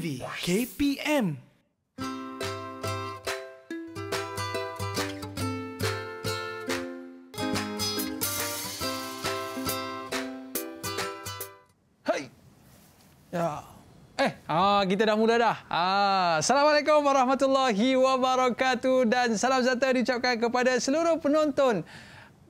TV KPM Hai Ya Eh, ah, kita dah mula dah. Ah, Assalamualaikum warahmatullahi wabarakatuh dan salam sejahtera diucapkan kepada seluruh penonton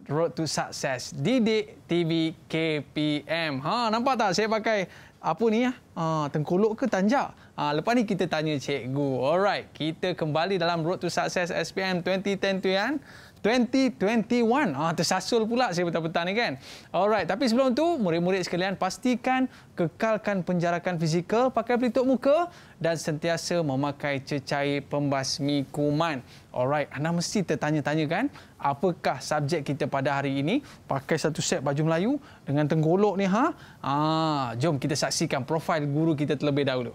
Road to Success Didik TV KPM. Ha, nampak tak saya pakai apa ni ya? Uh, tengkolok ke tanjak? Uh, ah, lepas ni kita tanya cikgu. Alright, kita kembali dalam Road to Success SPM 2010 tuan. 2021. Ah, tersasul pula saya petang-petang ni kan. Alright, tapi sebelum tu, murid-murid sekalian pastikan kekalkan penjarakan fizikal, pakai pelitup muka dan sentiasa memakai cecair pembasmi kuman. Alright, anda mesti tertanya-tanya kan, apakah subjek kita pada hari ini? Pakai satu set baju Melayu dengan tenggolok ni ha? Ah, jom kita saksikan profil guru kita terlebih dahulu.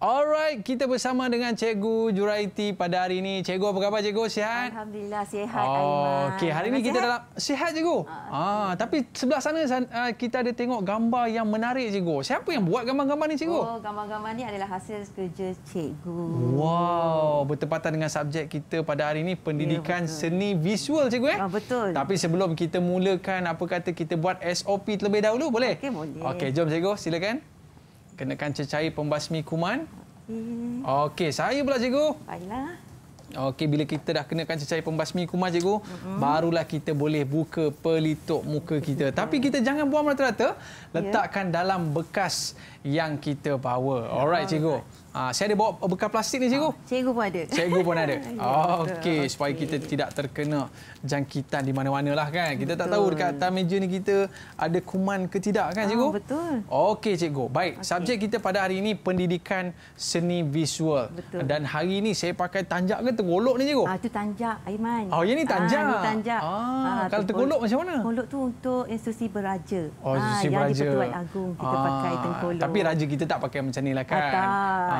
Alright, kita bersama dengan Cikgu Juraiti pada hari ini. Cikgu apa khabar Cikgu? Sihat? Alhamdulillah sihat. Oh, okey, hari ini kita dalam sihat Cikgu. Uh, ah, okay. Ah, tapi sebelah sana ah, kita ada tengok gambar yang menarik Cikgu. Siapa yang buat gambar-gambar ini Cikgu? Oh, gambar-gambar ini adalah hasil kerja Cikgu. Wow, bertepatan dengan subjek kita pada hari ini pendidikan yeah, ya, seni visual Cikgu eh? Ah, betul. Tapi sebelum kita mulakan apa kata kita buat SOP terlebih dahulu boleh? Okey, boleh. Okey, jom Cikgu, silakan kenakan cecair pembasmi kuman. Hmm. Okey, saya pula cikgu. Baiklah. Okey, bila kita dah kenakan cecair pembasmi kuman cikgu, hmm. barulah kita boleh buka pelitup muka kita. Hmm. Tapi kita jangan buang rata-rata, ya. letakkan yeah. dalam bekas yang kita bawa. Ya, alright cikgu. Ha, saya ada bawa bekal plastik ni cikgu. Ha, cikgu pun ada. Cikgu pun ada. Oh, okey okay. supaya kita tidak terkena jangkitan di mana mana lah, kan. Kita betul. tak tahu dekat atas meja ni kita ada kuman ke tidak kan cikgu? Ha, betul. Okey cikgu. Baik, okay. subjek kita pada hari ini pendidikan seni visual. Betul. Dan hari ini saya pakai tanjak ke tergolok ni cikgu? Ah ha, tu tanjak Aiman. Oh, ini tanjak. Ha, ini tanjak. Ha, ha, kalau tergolok macam mana? Tergolok tu untuk institusi beraja. Oh, ha, Yang di Pertuan Agung kita ha, pakai tengkolok. Tapi raja kita tak pakai macam ni lah, kan. Ha, tak.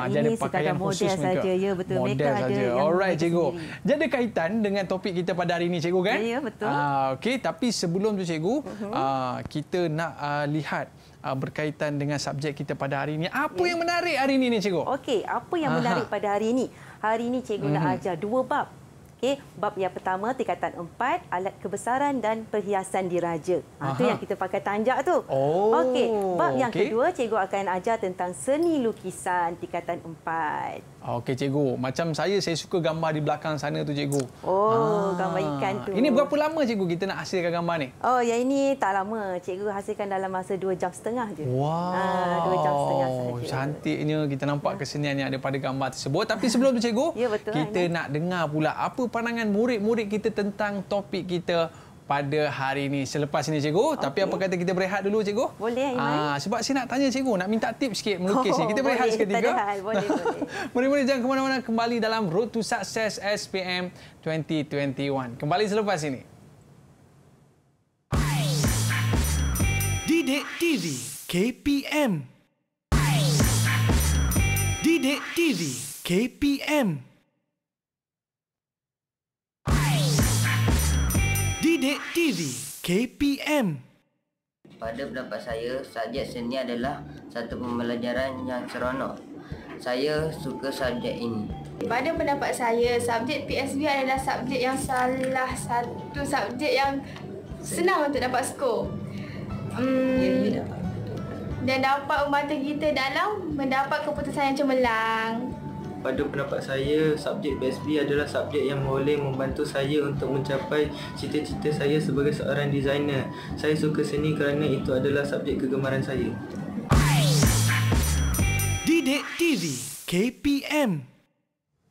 Ha, jadi ah, ini pakaian khusus model saja ya betul model ada yang alright cikgu sendiri. jadi kaitan dengan topik kita pada hari ini cikgu kan ya, ya betul ah okey tapi sebelum tu cikgu uh-huh. kita nak uh, lihat uh, berkaitan dengan subjek kita pada hari ini apa ya. yang menarik hari ini cikgu okey apa yang menarik pada hari ini hari ini cikgu hmm. nak mhm. ajar dua bab Okey, bab yang pertama tingkatan 4 alat kebesaran dan perhiasan diraja. Itu ha, yang kita pakai tanjak tu. Oh, Okey, bab yang okay. kedua cikgu akan ajar tentang seni lukisan tingkatan 4. Okey cikgu, macam saya saya suka gambar di belakang sana tu cikgu. Oh, ah. gambar ikan tu. Ini berapa lama cikgu kita nak hasilkan gambar ni? Oh, ya ini tak lama. Cikgu hasilkan dalam masa 2 jam setengah je. Wow. Ha, ah, 2 jam setengah saja. Oh, cantiknya kita nampak ya. kesenian yang ada pada gambar tersebut. Tapi sebelum tu cikgu, ya, betul, kita kan? nak dengar pula apa pandangan murid-murid kita tentang topik kita pada hari ini selepas ini cikgu okay. tapi apa kata kita berehat dulu cikgu boleh ya ah sebab saya nak tanya cikgu nak minta tips sikit melukis oh, ni kita berehat seketika boleh boleh mari-mari jangan kemana mana-mana kembali dalam road to success SPM 2021 kembali selepas ini Didik TV KPM Didik TV KPM Bidik TV KPM Pada pendapat saya, subjek seni adalah satu pembelajaran yang seronok. Saya suka subjek ini. Pada pendapat saya, subjek PSB adalah subjek yang salah satu subjek yang senang untuk dapat skor. Hmm, ya, ya, dan dapat membantu kita dalam mendapat keputusan yang cemerlang pada pendapat saya subjek BSB adalah subjek yang boleh membantu saya untuk mencapai cita-cita saya sebagai seorang desainer. Saya suka seni kerana itu adalah subjek kegemaran saya. Didik TV KPM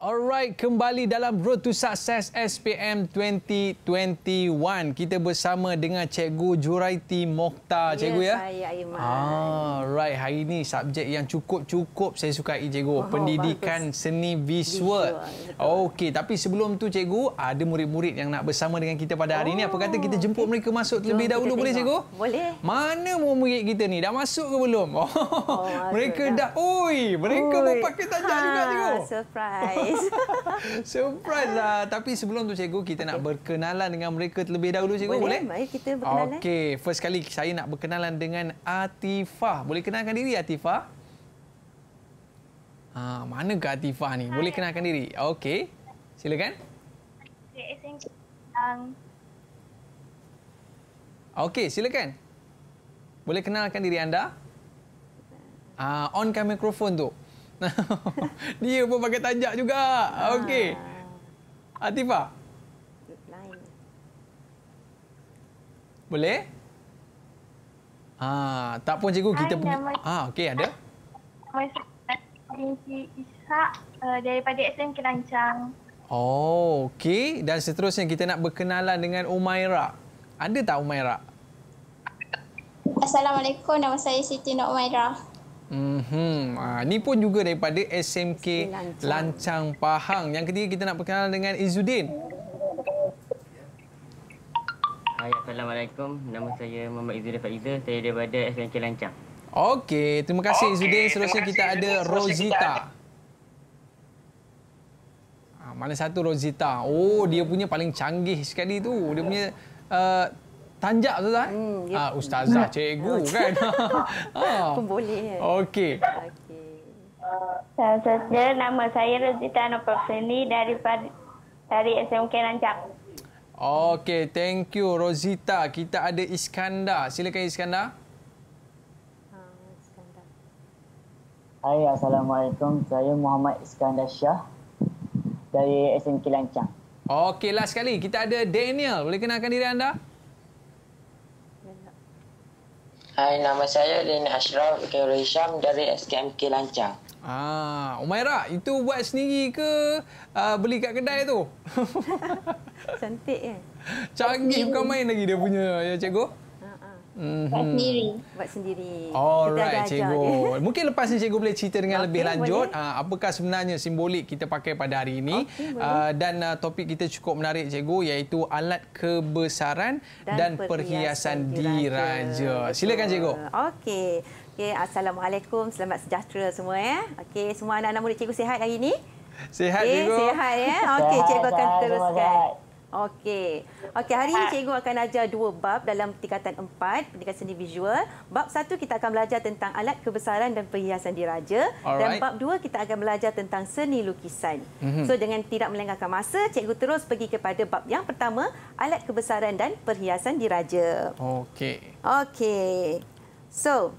Alright, kembali dalam Road to Success SPM 2021. Kita bersama dengan Cikgu Juraiti Mokhtar. Yes, Cikgu, ya? Ya, saya Alright, hari ini subjek yang cukup-cukup saya sukai, Cikgu. Oh, Pendidikan bagus. Seni Visual. visual Okey, tapi sebelum tu Cikgu, ada murid-murid yang nak bersama dengan kita pada hari oh, ini. Apa kata kita oh, jemput okay. mereka masuk terlebih Jom, dahulu, boleh Cikgu? Boleh. Mana murid kita ni? Dah masuk ke belum? Oh, mereka dah... dah... Oi, mereka Oi. pun pakai tajak juga, Cikgu. Surprise surprise. surprise lah. Tapi sebelum tu cikgu, kita okay. nak berkenalan dengan mereka terlebih dahulu cikgu. Boleh? boleh? Mari kita berkenalan. Okey, first kali saya nak berkenalan dengan Atifah. Boleh kenalkan diri Atifah? Ha, manakah Atifah ni? Boleh kenalkan diri? Okey, silakan. Um, Okey, silakan. Boleh kenalkan diri anda? Uh, on kamera mikrofon tu. Dia pun pakai tanjak juga. Ah. Okey. Atifa. Boleh? ah, tak pun cikgu kita pun. ah, okey ada. Masih Isa eh, daripada SM Lancang. Oh, okey. Dan seterusnya kita nak berkenalan dengan Umaira. Ada tak Umaira? Assalamualaikum. Nama saya Siti Nur Umaira. Mhm. Ah ni pun juga daripada SMK Lancang. Lancang Pahang. Yang ketiga kita nak perkenalan dengan Izuddin. Hai, assalamualaikum. Nama saya Muhammad Izuddin Faizal. Saya daripada SMK Lancang. Okey, terima kasih okay. Izuddin. Seterusnya kasih. kita ada Rosita. Ah, mana satu Rosita? Oh, dia punya paling canggih sekali tu. Dia punya uh, tanjak tu kan? Eh? Hmm, ya. ha, ustazah hmm. cikgu kan? ha. Aku boleh. Okey. Okay. okay. Uh, nama saya Rezita Nopofeni dari dari SMK Rancak. Okey, thank you Rosita. Kita ada Iskandar. Silakan Iskandar. Hai, Assalamualaikum. Saya Muhammad Iskandar Shah dari SMK Lancang. Okeylah sekali. Kita ada Daniel. Boleh kenalkan diri anda? Uh, Hai, nama saya Lin Ashraf Ukaira Hisham dari SKMK Lancang. Ah, Umaira, itu buat sendiri ke uh, beli kat kedai tu? Cantik kan? Eh? Canggih bukan main lagi dia punya, ya cikgu? Mm-hmm. Buat sendiri. Buat sendiri. Alright, cikgu. Mungkin lepas ini cikgu boleh cerita dengan okay, lebih lanjut. Boleh. Ah, apakah sebenarnya simbolik kita pakai pada hari ini. Okay, ah, dan uh, topik kita cukup menarik, cikgu. Iaitu alat kebesaran dan, dan perhiasan, perhiasan diraja. diraja. Silakan, cikgu. Okey. Okay, Assalamualaikum. Selamat sejahtera semua. Eh. Ya. Okay, semua anak-anak murid cikgu sihat hari ini? Sihat, okay, cikgu. Sihat, ya. Eh. Okey, cikgu akan teruskan. Sehat. Okey. Okey, hari ini cikgu akan ajar dua bab dalam tingkatan empat, pendidikan seni visual. Bab satu kita akan belajar tentang alat kebesaran dan perhiasan diraja. Alright. Dan bab dua kita akan belajar tentang seni lukisan. Mm-hmm. So, dengan tidak melengahkan masa, cikgu terus pergi kepada bab yang pertama, alat kebesaran dan perhiasan diraja. Okey. Okey. So,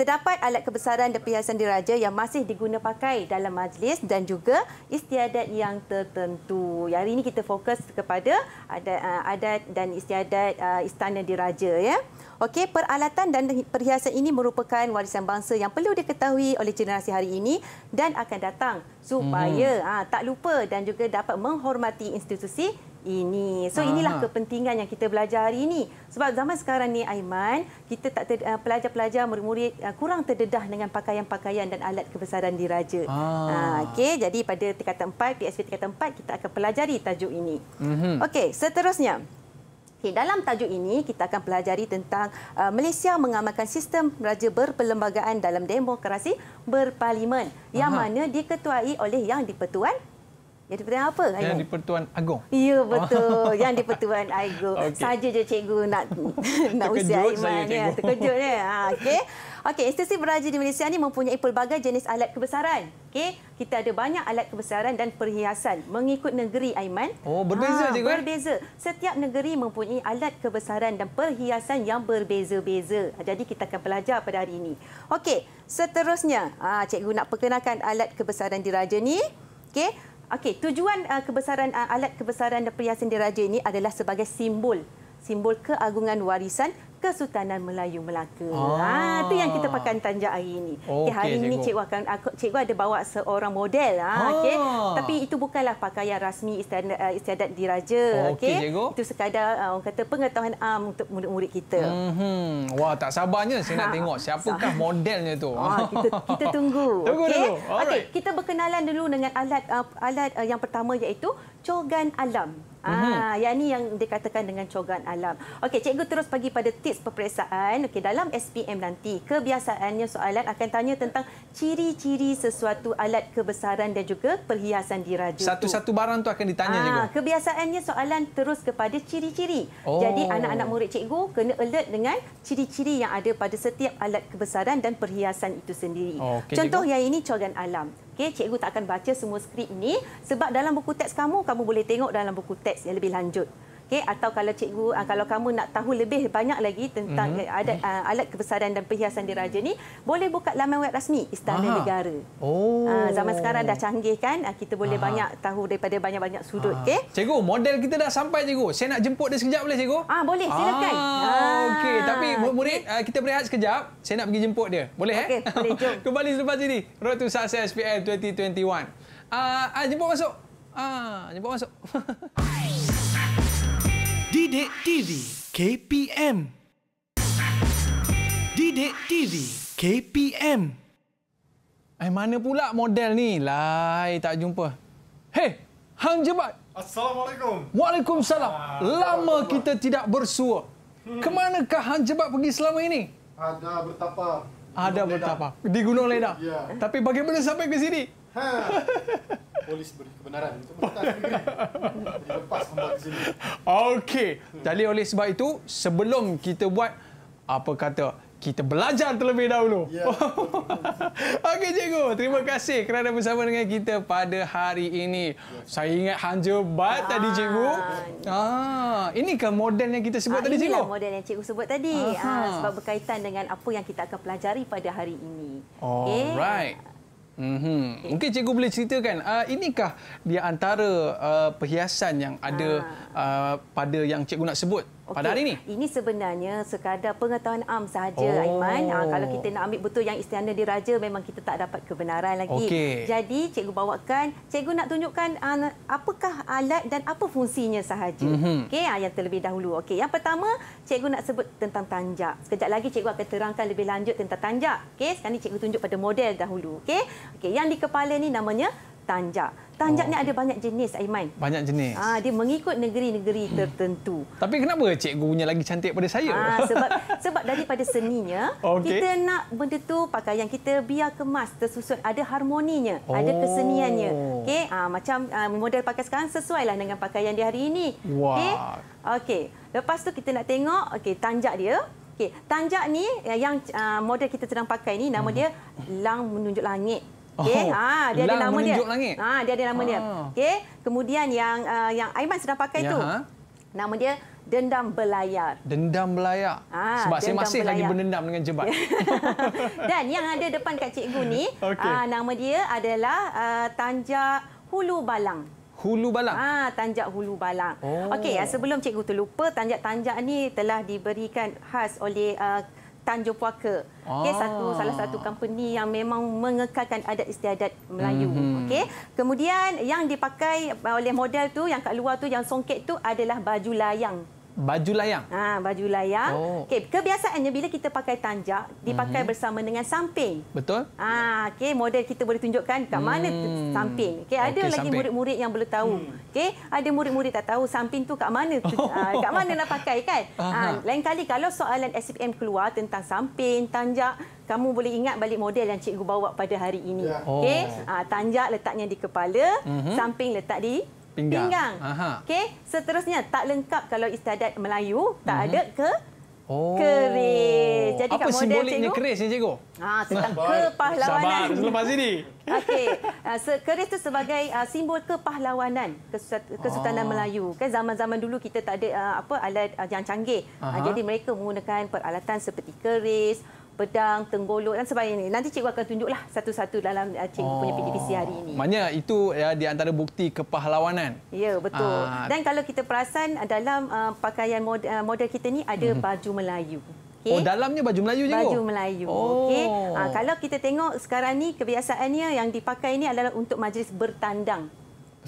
Terdapat alat kebesaran dan perhiasan diraja yang masih digunapakai dalam majlis dan juga istiadat yang tertentu. Hari ini kita fokus kepada adat, uh, adat dan istiadat uh, istana diraja. Ya. Okey, peralatan dan perhiasan ini merupakan warisan bangsa yang perlu diketahui oleh generasi hari ini dan akan datang supaya hmm. ha, tak lupa dan juga dapat menghormati institusi ini. So inilah Aha. kepentingan yang kita belajar hari ini. Sebab zaman sekarang ni Aiman, kita tak ah, pelajar-pelajar murid-murid ah, kurang terdedah dengan pakaian-pakaian dan alat kebesaran diraja. Ha ah. okey, jadi pada tingkat 4 PSV tingkat 4 kita akan pelajari tajuk ini. Mm-hmm. Okey, seterusnya. Okay, dalam tajuk ini kita akan pelajari tentang uh, Malaysia mengamalkan sistem raja berperlembagaan dalam demokrasi berparlimen Aha. yang mana diketuai oleh yang di-Pertuan yang di Pertuan apa? Ya, oh. Yang di Pertuan Agong. Ya, betul. Oh. Yang di Pertuan Agong. Okay. Saja je cikgu nak nak usia Aiman. Saya, ya. Terkejut saya, cikgu. Terkejut, ya. Ah, okey. Okey, institusi beraja di Malaysia ini mempunyai pelbagai jenis alat kebesaran. okay? kita ada banyak alat kebesaran dan perhiasan mengikut negeri Aiman. Oh, berbeza ha, cikgu. Eh? Berbeza. Setiap negeri mempunyai alat kebesaran dan perhiasan yang berbeza-beza. Jadi kita akan belajar pada hari ini. Okey, seterusnya, ha, cikgu nak perkenalkan alat kebesaran diraja ni. Okey, Okey, tujuan uh, kebesaran uh, alat kebesaran perhiasan diraja ini adalah sebagai simbol simbol keagungan warisan Kesultanan Melayu Melaka. Ah. Ha, tu yang kita pakai tanja eh, hari ini. Okay, okay, hari ini cikgu. cikgu akan cikgu ada bawa seorang model ha, ah. ah. okay? Tapi itu bukanlah pakaian rasmi istiadat, eh, istiadat diraja, okey. Okay? Itu sekadar eh, orang kata pengetahuan am untuk murid-murid kita. Mm-hmm. Wah, tak sabarnya saya nak ha. tengok siapakah modelnya tu. Ha, kita, kita tunggu. tunggu okay? dulu. Okay, kita berkenalan dulu dengan alat uh, alat uh, yang pertama iaitu cogan alam. Mhm. Ah, mm-hmm. yang ni yang dikatakan dengan cogan alam. Okey, cikgu terus pergi pada tip tips peperiksaan okay, dalam SPM nanti. Kebiasaannya soalan akan tanya tentang ciri-ciri sesuatu alat kebesaran dan juga perhiasan diraja. Satu-satu barang tu akan ditanya ha, ah, juga? Kebiasaannya soalan terus kepada ciri-ciri. Oh. Jadi anak-anak murid cikgu kena alert dengan ciri-ciri yang ada pada setiap alat kebesaran dan perhiasan itu sendiri. Oh, okay, Contoh cikgu. yang ini corgan alam. Okay, cikgu tak akan baca semua skrip ini sebab dalam buku teks kamu, kamu boleh tengok dalam buku teks yang lebih lanjut. Okay, atau kalau cikgu uh, kalau kamu nak tahu lebih banyak lagi tentang mm-hmm. adat uh, ah, alat kebesaran dan perhiasan diraja ni boleh buka laman web rasmi Istana Aha. Negara. Oh. Uh, zaman sekarang dah canggih kan uh, kita boleh Aha. banyak tahu daripada banyak-banyak sudut okay? Cikgu model kita dah sampai cikgu. Saya nak jemput dia sekejap boleh cikgu? Ah boleh silakan. Ah, ah. tapi murid-murid okay. kita berehat sekejap. Saya nak pergi jemput dia. Boleh okay, eh? Okey boleh jom. Kembali selepas ini. Road to Success SPM 2021. Ah uh, jemput masuk. Ah jemput masuk. Didik TV KPM Didik TV KPM Eh mana pula model ni? Lai tak jumpa. Hey, hang jebat. Assalamualaikum. Waalaikumsalam. Ah, Lama kita tidak bersua. Hmm. Kemanakah hang jebat pergi selama ini? Ada bertapa. Ada bertapa. Di Gunung Leda. Ya. Tapi bagaimana sampai ke sini? Ha. Polis beri kebenaran untuk mengetahui diri. lepas membuat izin. Okey. Jadi oleh sebab itu, sebelum kita buat apa kata kita belajar terlebih dahulu. Yeah. Ya, Okey cikgu, terima kasih kerana bersama dengan kita pada hari ini. Yeah. Saya ingat Hanja Bat ah. tadi cikgu. Yeah. Ah, ini kan model yang kita sebut ah, tadi cikgu? Ini model yang cikgu sebut tadi. Ah, sebab berkaitan dengan apa yang kita akan pelajari pada hari ini. Okey. Alright. Mm-hmm. Mungkin cikgu boleh ceritakan, uh, inikah di antara uh, perhiasan yang ada uh, pada yang cikgu nak sebut pada hari ini? Ini sebenarnya sekadar pengetahuan am sahaja, oh. Aiman. Ha, kalau kita nak ambil betul yang istana diraja, memang kita tak dapat kebenaran lagi. Okay. Jadi, cikgu bawakan. Cikgu nak tunjukkan uh, apakah alat dan apa fungsinya sahaja. Mm -hmm. okay, ha, ah, yang terlebih dahulu. Okay, yang pertama, cikgu nak sebut tentang tanjak. Sekejap lagi cikgu akan terangkan lebih lanjut tentang tanjak. Okay, sekarang ini cikgu tunjuk pada model dahulu. Okay? Okay, yang di kepala ni namanya tanjak. Tanjak oh. ni ada banyak jenis, Aiman. Banyak jenis. Ah, dia mengikut negeri-negeri hmm. tertentu. Tapi kenapa cikgunya lagi cantik pada saya? Ah, sebab sebab daripada seninya, okay. kita nak benda tu pakaian kita biar kemas, tersusun, ada harmoninya, oh. ada keseniannya. Okey, ah, macam ah, model pakai sekarang sesuailah dengan pakaian di hari ini. Wah. Okey. Okey. Lepas tu kita nak tengok okey tanjak dia. Okey, tanjak ni eh, yang ah, model kita sedang pakai ni nama hmm. dia Lang Menunjuk Langit. Oh, Okey. Oh. Ha, dia ada nama dia. Langit. Ha, dia ada nama ah. dia. Okey. Kemudian yang uh, yang Aiman sudah pakai ya, ha? Nama dia dendam belayar. Dendam belayar. Ha, Sebab dendam saya masih belayar. lagi berdendam dengan jebat. Dan yang ada depan kat cikgu ni, okay. ha, nama dia adalah uh, tanjak hulu balang. Hulu Balang. Ah, ha, tanjak Hulu Balang. Oh. Okey, sebelum cikgu terlupa, tanjak-tanjak ni telah diberikan khas oleh uh, Tanjung Puaka. okay ah. satu salah satu company yang memang mengekalkan adat istiadat Melayu. Mm -hmm. Okey. Kemudian yang dipakai oleh model tu yang kat luar tu yang songket tu adalah baju layang baju layang. Ha, baju layang. Oh. Okey, kebiasaannya bila kita pakai tanjak, dipakai mm -hmm. bersama dengan samping. Betul? Ha, okey, model kita boleh tunjukkan kat mana hmm. samping. Okey, ada okay, lagi murid-murid yang belum tahu. Hmm. Okey, ada murid-murid tak tahu samping tu kat mana tu, oh. ha, kat mana nak pakai kan? Ha, lain kali kalau soalan SPM keluar tentang samping, tanjak kamu boleh ingat balik model yang cikgu bawa pada hari ini. Yeah. Oh. Okey. Oh. Tanjak letaknya di kepala. Mm -hmm. Samping letak di pinggang. pinggang. Okey, seterusnya tak lengkap kalau istiadat Melayu tak uh mhm. -huh. ada ke Oh. Keris. Jadi apa simboliknya cikgu? keris ni cikgu? Ah tentang Sabar. kepahlawanan. Sabar. Selepas ini. Okey, ah, keris itu sebagai ah, simbol kepahlawanan Kesultanan oh. Melayu. Kan zaman-zaman dulu kita tak ada apa alat yang canggih. Aha. Jadi mereka menggunakan peralatan seperti keris, pedang, tenggolok dan sebagainya. Nanti cikgu akan tunjuklah satu-satu dalam ah, cikgu oh. punya PDPC hari ini. Maknanya itu ya, di antara bukti kepahlawanan. Ya, betul. Aa. Ah. Dan kalau kita perasan ah, dalam uh, pakaian mod, model kita ni ada mhm. baju Melayu. Okay. Oh dalamnya baju Melayu juga. Baju Melayu. Oh. Okey. Ha, kalau kita tengok sekarang ni kebiasaannya yang dipakai ini adalah untuk majlis bertandang.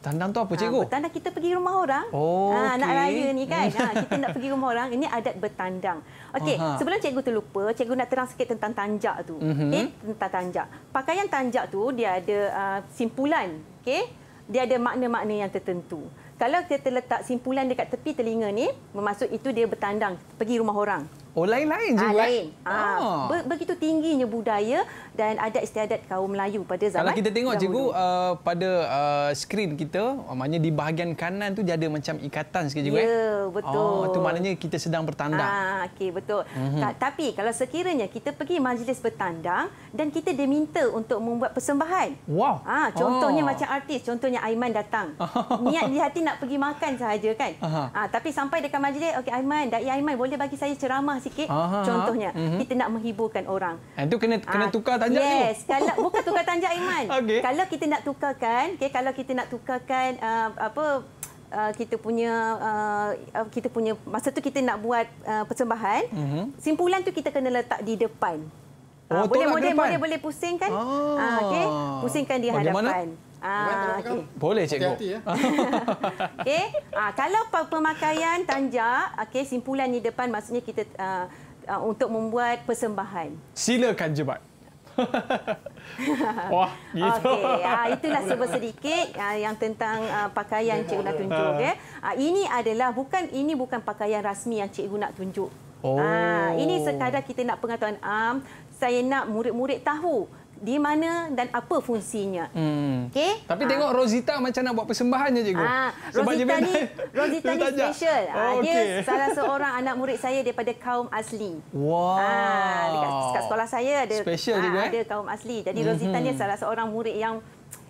Bertandang tu apa ah, cikgu? Ha, bertandang kita pergi rumah orang. Ah, oh, ha, okay. Nak raya ni kan. Ha, kita nak pergi rumah orang. Ini adat bertandang. Okey, sebelum cikgu terlupa, cikgu nak terang sikit tentang tanjak tu. Mm -hmm. okay, tentang tanjak. Pakaian tanjak tu dia ada uh, simpulan. Okey. Dia ada makna-makna yang tertentu. Kalau kita terletak simpulan dekat tepi telinga ni, bermaksud itu dia bertandang pergi rumah orang. Oh lain-lain juga. Ah, lain. Ah, oh. Begitu tingginya budaya dan adat istiadat kaum Melayu pada zaman. Kalau kita tengok cikgu uh, pada uh, skrin kita, uh, maknanya di bahagian kanan tu dia ada macam ikatan sikit juga. Eh? Ya, betul. Oh, tu maknanya kita sedang bertandang. Ah, okey, betul. Mm-hmm. Tak, tapi kalau sekiranya kita pergi majlis bertandang dan kita diminta untuk membuat persembahan. Wow. Ah, contohnya oh. macam artis, contohnya Aiman datang. Niat di hati nak pergi makan sahaja kan. Uh-huh. Ah, tapi sampai dekat majlis, okay Aiman, dai Aiman boleh bagi saya ceramah sikit Aha. contohnya uh mhm. -huh. kita nak menghiburkan orang. Ah, itu kena kena ah, tukar tanjak Yes, tu. kalau bukan tukar tanjak Iman. Okay. Kalau kita nak tukarkan, okey kalau kita nak tukarkan uh, apa Uh, kita punya uh, kita punya masa tu kita nak buat uh, persembahan mm -hmm. simpulan tu kita kena letak di depan uh, boleh boleh, depan. boleh boleh pusingkan ah. uh, okey pusingkan di oh, hadapan Ah, Boleh cikgu. Hati -hati, ya. okay. ah, kalau pemakaian tanjak, okay, simpulan di depan maksudnya kita uh, untuk membuat persembahan. Silakan jebat. Wah, gitu. Okay. Ah, itulah sebuah sedikit ah, yang tentang ah, pakaian ya, cikgu nak ya. tunjuk. Okay, ah. Ya. ah, ini adalah bukan ini bukan pakaian rasmi yang cikgu nak tunjuk. Oh. Ah, ini sekadar oh. kita nak pengetahuan am. Ah, saya nak murid-murid tahu di mana dan apa fungsinya. Hmm. Okay? Tapi ah. tengok ha. Rosita macam nak buat persembahannya cikgu. Ha. Rosita ni, Rosita ni special. Oh, ah, okay. Dia salah seorang anak murid saya daripada kaum asli. Wow. Ha. Dekat, dekat sekolah saya ada ha, juga, eh? ada eh? kaum asli. Jadi mhm. Rosita mm -hmm. ni salah seorang murid yang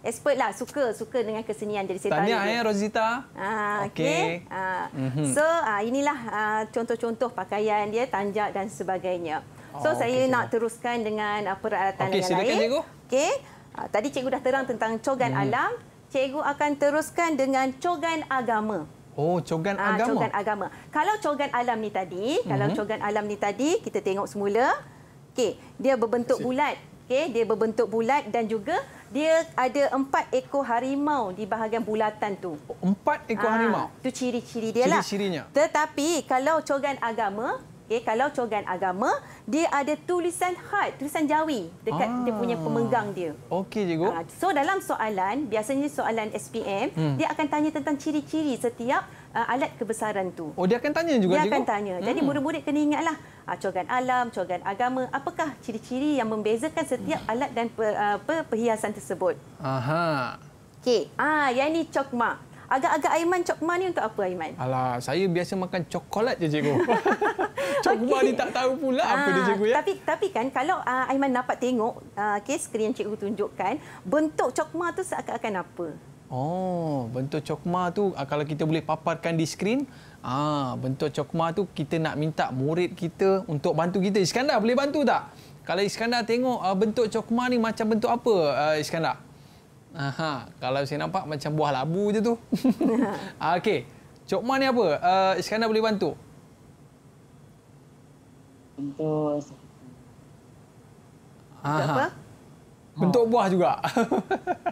expert lah suka suka dengan kesenian jadi saya tanya eh, ya Rosita ha, okay. ha. mm -hmm. so ha, inilah contoh-contoh pakaian dia tanjak dan sebagainya So oh, saya okay, nak cikgu. teruskan dengan uh, peralatan okay, yang silakan, lain. Cikgu. Okey, uh, tadi cikgu dah terang tentang cogan hmm. alam. Cikgu akan teruskan dengan cogan agama. Oh, cogan uh, agama. Cogan agama. Kalau cogan alam ni tadi, hmm. kalau cogan alam ni tadi kita tengok semula. Okey, dia berbentuk Kasih. bulat. Okey, dia berbentuk bulat dan juga dia ada empat ekor harimau di bahagian bulatan tu. Empat ekor ha, harimau. Itu ciri-ciri dia lah. Ciri-cirinya. Tetapi kalau cogan agama, Okey, kalau cogan agama, dia ada tulisan had, tulisan jawi dekat ah. dia punya pemegang dia. Okey, cikgu. Uh, so dalam soalan, biasanya soalan SPM, hmm. dia akan tanya tentang ciri-ciri setiap uh, alat kebesaran tu. Oh, dia akan tanya juga, dia cikgu. Dia akan tanya. Jadi hmm. murid-murid hmm. kena ingatlah ah, cogan alam, cogan agama, apakah ciri-ciri yang membezakan setiap alat dan per, uh, per, perhiasan tersebut. Aha. Okey, ah, yang ini cokmak. Agak-agak Aiman cokma ni untuk apa Aiman? Alah, saya biasa makan coklat je cikgu. cokma okay. ni tak tahu pula ha, apa dia ah, cikgu ya. Tapi tapi kan kalau uh, Aiman dapat tengok uh, okay, skrin cikgu tunjukkan, bentuk cokma tu seakan-akan apa? Oh, bentuk cokma tu uh, kalau kita boleh paparkan di skrin, ah bentuk cokma tu kita nak minta murid kita untuk bantu kita. Iskandar boleh bantu tak? Kalau Iskandar tengok bentuk cokma ni macam bentuk apa Iskandar? Aha, kalau saya nampak macam buah labu je tu. Ah, okey. Cok Ma ni apa? Uh, Iskandar boleh bantu? Bentuk. Aha. Apa? Bentuk buah juga.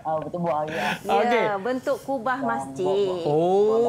oh, bentuk buah ya. Ya, okay. bentuk kubah masjid. Oh,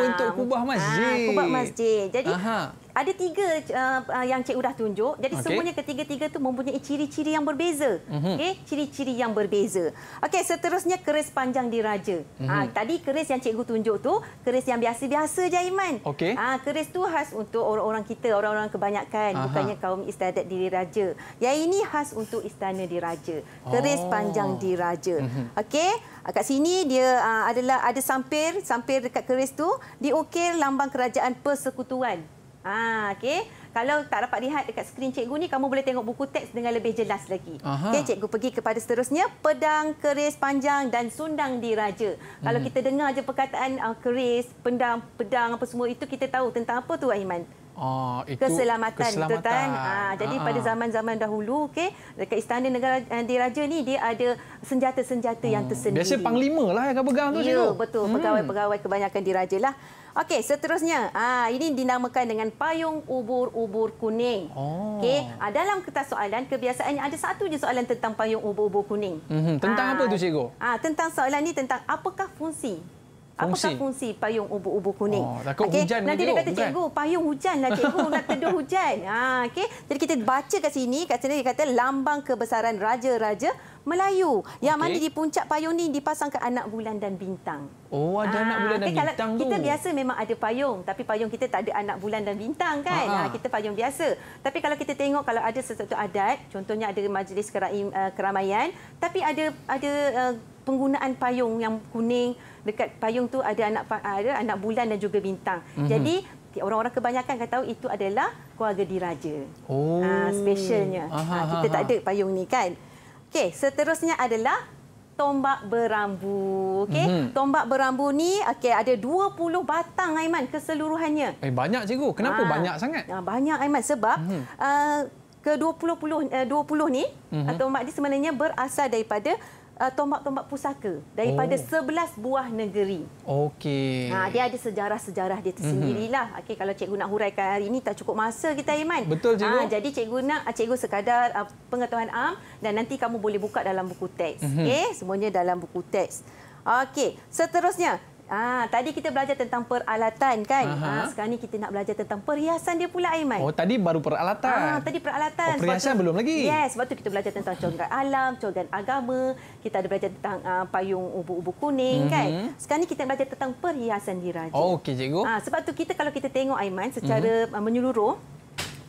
bentuk ah, kubah masjid. kubah masjid. Jadi Aha. Ada tiga uh, uh yang cikgu dah tunjuk. Jadi okay. semuanya ketiga-tiga tu mempunyai ciri-ciri yang berbeza. Mhm. Okey, ciri-ciri yang berbeza. Okey, seterusnya keris panjang diraja. Mm-hmm. Ha, ah, tadi keris yang cikgu tunjuk tu keris yang biasa-biasa je Iman. Okay. Ha, ah, keris tu khas untuk orang-orang kita, orang-orang kebanyakan, Aha. bukannya kaum istiadat Raja. Ya ini khas untuk istana diraja. Keris oh. panjang diraja. Mm-hmm. Okey, ah, kat sini dia uh, adalah ada sampir, sampir dekat keris tu diukir lambang kerajaan persekutuan. Ah, okey. Kalau tak dapat lihat dekat skrin cikgu ni, kamu boleh tengok buku teks dengan lebih jelas lagi. Okey, cikgu pergi kepada seterusnya, pedang keris panjang dan sundang diraja. Hmm. Kalau kita dengar je perkataan uh, keris, pedang, pedang apa semua itu kita tahu tentang apa tu Aiman? oh, itu keselamatan, kan? keselamatan. Ha, jadi Aha. pada zaman-zaman dahulu, okey, dekat istana negara diraja ni dia ada senjata-senjata hmm. yang tersendiri. Biasa panglima lah yang pegang tu ya, cikgu. Ya, betul, pegawai-pegawai hmm. kebanyakan diraja lah. Okey, seterusnya. Ah, ini dinamakan dengan payung ubur-ubur kuning. Oh. Okey, ah, dalam kertas soalan kebiasaannya ada satu je soalan tentang payung ubur-ubur kuning. Mm -hmm. Tentang ah. apa tu cikgu? Ah, tentang soalan ni tentang apakah fungsi Apakah fungsi, fungsi payung ubu-ubu kuning? Oh, okay. hujan Nanti dia kata, hujan. cikgu, payung hujan lah cikgu. nak teduh hujan. Ha, okay. Jadi kita baca kat sini, kat sini dia kata lambang kebesaran raja-raja Melayu. Yang okay. mana di puncak payung ni dipasang ke anak bulan dan bintang. Oh, ada ha, anak ah, bulan dan bintang tu. Kita biasa memang ada payung. Tapi payung kita tak ada anak bulan dan bintang kan? Ha, kita payung biasa. Tapi kalau kita tengok kalau ada sesuatu adat, contohnya ada majlis eh, keramaian, tapi ada ada eh, penggunaan payung yang kuning, dekat payung tu ada anak ada anak bulan dan juga bintang. Mm -hmm. Jadi orang-orang kebanyakan kata tahu itu adalah keluarga diraja. Oh. Ah specialnya. Aha, ha, kita aha. tak ada payung ni kan. Okey, seterusnya adalah tombak berambu. Okey, mm -hmm. tombak berambu ni okey ada 20 batang Aiman keseluruhannya. Eh banyak cikgu. Kenapa ha. banyak sangat? Ah banyak Aiman sebab mm -hmm. uh, ke 20 20, eh, ni mm -hmm. tombak ni sebenarnya berasal daripada Uh, tombak-tombak pusaka daripada oh. 11 buah negeri. Okey. Ha, dia ada sejarah-sejarah dia mhm. tersendirilah. Mm-hmm. Okey kalau cikgu nak huraikan hari ini tak cukup masa kita Iman. Betul cikgu. Ha, jadi cikgu nak ah, cikgu sekadar uh, pengetahuan am dan nanti kamu boleh buka dalam buku teks. Mm-hmm. Okey, semuanya dalam buku teks. Okey, seterusnya Ah, tadi kita belajar tentang peralatan kan? Ah, sekarang ni kita nak belajar tentang perhiasan dia pula Aiman. Oh, tadi baru peralatan. Ah, tadi peralatan. Oh, perhiasan tu, belum lagi. Yes, waktu kita belajar tentang cogan alam, cogan agama, kita ada belajar tentang uh, payung ubu-ubu kuning mm -hmm. kan? Sekarang ni kita belajar tentang perhiasan diraja. Oh, okey cikgu. Ah, sebab tu kita kalau kita tengok Aiman secara mm -hmm. menyeluruh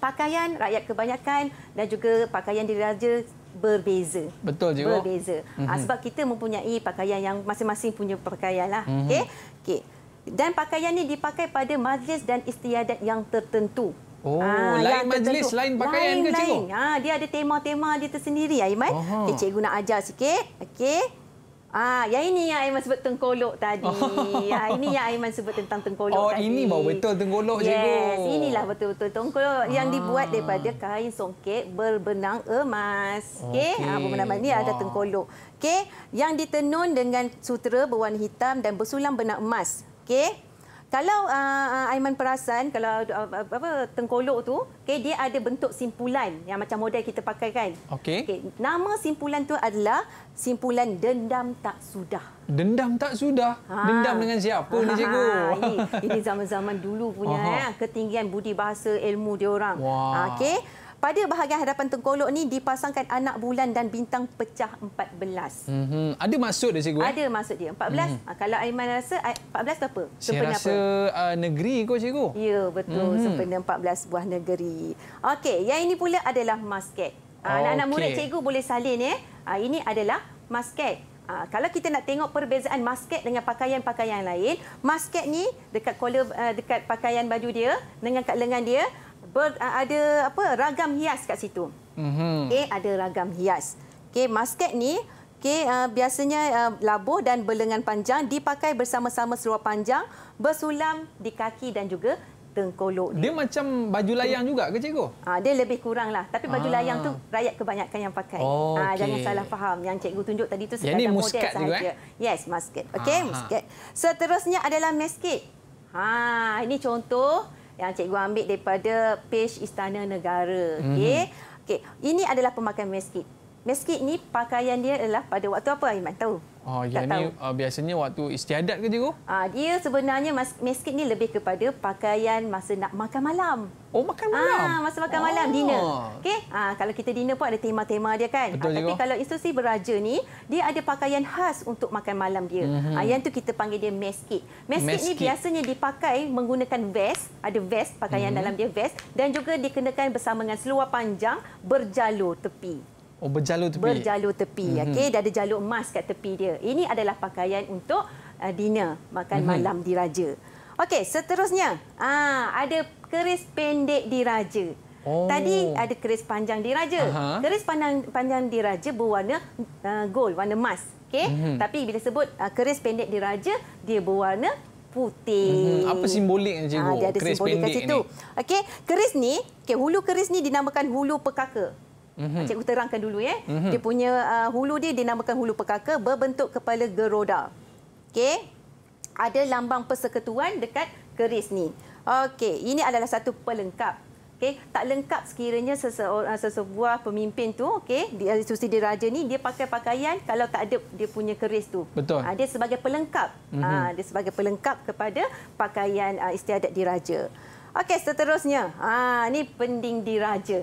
Pakaian rakyat kebanyakan dan juga pakaian diraja berbeza. Betul juga. Berbeza. Mm -hmm. Sebab kita mempunyai pakaian yang masing-masing punya pakaian lah. Mm -hmm. okay? Okay. Dan pakaian ni dipakai pada majlis dan istiadat yang tertentu. Oh, Aa, ah, lain majlis, lain pakaian lain, ke cikgu? Lain. Ha, dia ada tema-tema dia tersendiri, Aiman. Okay, cikgu nak ajar sikit. Okey. Ah, ya ini yang Aiman sebut tengkolok tadi. Ah, ini yang Aiman sebut tentang tengkolok oh, tadi. Oh, ini bau betul tengkolok yes, cikgu. Yes, inilah betul-betul tengkolok ah. yang dibuat ah. daripada kain songket berbenang emas. Okey, okay. ah, pemenang ini ada tengkolok. Okey, yang ditenun dengan sutera berwarna hitam dan bersulam benang emas. Okey, kalau uh, Aiman perasan kalau uh, apa tengkolok tu okey dia ada bentuk simpulan yang macam model kita pakai kan okey okay, nama simpulan tu adalah simpulan dendam tak sudah dendam tak sudah ha. dendam dengan siapa ha. ni ha, cikgu ha, ha, ini, ini zaman-zaman dulu punya ya, ketinggian budi bahasa ilmu dia orang okey pada bahagian hadapan tengkolok ni dipasangkan anak bulan dan bintang pecah 14. Mm -hmm. Ada maksud dia cikgu? Eh? Ada maksud dia. 14. Mm -hmm. Kalau Aiman rasa 14 apa? Sepenuh apa? Rasa uh, negeri kau cikgu. Ya, betul. Mm -hmm. Sepenuh 14 buah negeri. Okey, yang ini pula adalah masket. Ah, anak-anak okay. murid cikgu boleh salin ya. Eh? Ah, ini adalah masket. Ha, kalau kita nak tengok perbezaan masket dengan pakaian-pakaian lain, masket ni dekat collar dekat pakaian baju dia dengan kat lengan dia ber, ada apa ragam hias kat situ. Mm-hmm. Okey, ada ragam hias. Okey, masket ni okey uh, biasanya uh, labuh dan berlengan panjang dipakai bersama-sama seluar panjang bersulam di kaki dan juga tengkolok. Dia ni. macam baju layang juga ke cikgu? Ah dia lebih kurang lah. tapi baju ah. layang tu rakyat kebanyakan yang pakai. Oh, okay. Ah jangan salah faham. Yang cikgu tunjuk tadi tu sekadar model juga, sahaja. Eh? Yes, musket. Okey, ah, musket. Seterusnya adalah masket. Ha, ini contoh yang cikgu ambil daripada page Istana Negara. Mm -hmm. okay? Okay. Ini adalah pemakaian meskid. Meskit ni pakaian dia adalah pada waktu apa Aiman tahu? Oh ya ni uh, biasanya waktu istiadat ke cikgu? Ah dia sebenarnya meskit ni lebih kepada pakaian masa nak makan malam. Oh makan ah, malam. Ah masa makan oh. malam dinner. Okey? Ah kalau kita dinner pun ada tema-tema dia kan. Betul, ah, tapi cikgu. kalau institusi beraja ni dia ada pakaian khas untuk makan malam dia. Mm-hmm. Ah yang tu kita panggil dia meskit. Meskit ni biasanya dipakai menggunakan vest, ada vest pakaian mm-hmm. dalam dia vest dan juga dikenakan bersama dengan seluar panjang berjalur tepi. Oh, berjalur tepi. Berjalur tepi, mm -hmm. okey. Dia ada jalur emas kat tepi dia. Ini adalah pakaian untuk uh, dinner, makan mm -hmm. malam diraja. Okey, seterusnya. Ah, ada keris pendek diraja. Oh. Tadi ada keris panjang diraja. Uh -huh. Keris panjang, panjang diraja berwarna uh, gold, warna emas. okay? Mm -hmm. Tapi bila sebut uh, keris pendek diraja, dia berwarna putih. Mm -hmm. Apa simboliknya ah, cikgu? dia ada keris pendek kat situ. Okey, keris ni, okey, hulu keris ni dinamakan hulu pekaka. Mm-hmm. Cikgu terangkan dulu ya. Mm-hmm. Dia punya uh, hulu dia dinamakan hulu pekaka berbentuk kepala geroda. Okey. Ada lambang persekutuan dekat keris ni. Okey, ini adalah satu pelengkap. Okey, tak lengkap sekiranya seseorang uh, sesebuah pemimpin tu, okey, di uh, institusi diraja ni dia pakai pakaian kalau tak ada dia punya keris tu. Betul. Ha, dia sebagai pelengkap. Mm-hmm. Ha, dia sebagai pelengkap kepada pakaian uh, istiadat diraja. Okey, seterusnya. Ha, ni pending diraja.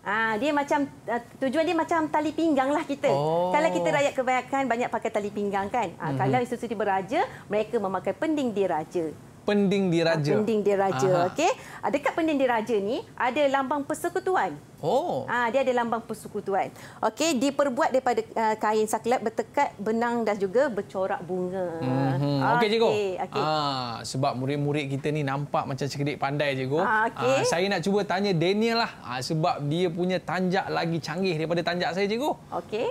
Ah dia macam ah, tujuan dia macam tali pinggang lah kita. Oh. Kalau kita rakyat kebanyakan banyak pakai tali pinggang kan. Mm -hmm. kalau institusi beraja mereka memakai pending diraja. Pending Diraja. Ah, Pending Diraja, okey. Ah, dekat Pending Diraja ni ada lambang persekutuan. Oh. Ah, dia ada lambang persekutuan. Okay. diperbuat daripada kain saklat bertekat benang dan juga bercorak bunga. Mm-hmm. Okey, cikgu. Okay. Okay. Sebab murid-murid kita ni nampak macam cekedik pandai, cikgu. Okay. Saya nak cuba tanya Daniel lah. Sebab dia punya tanjak lagi canggih daripada tanjak saya, cikgu. Okey.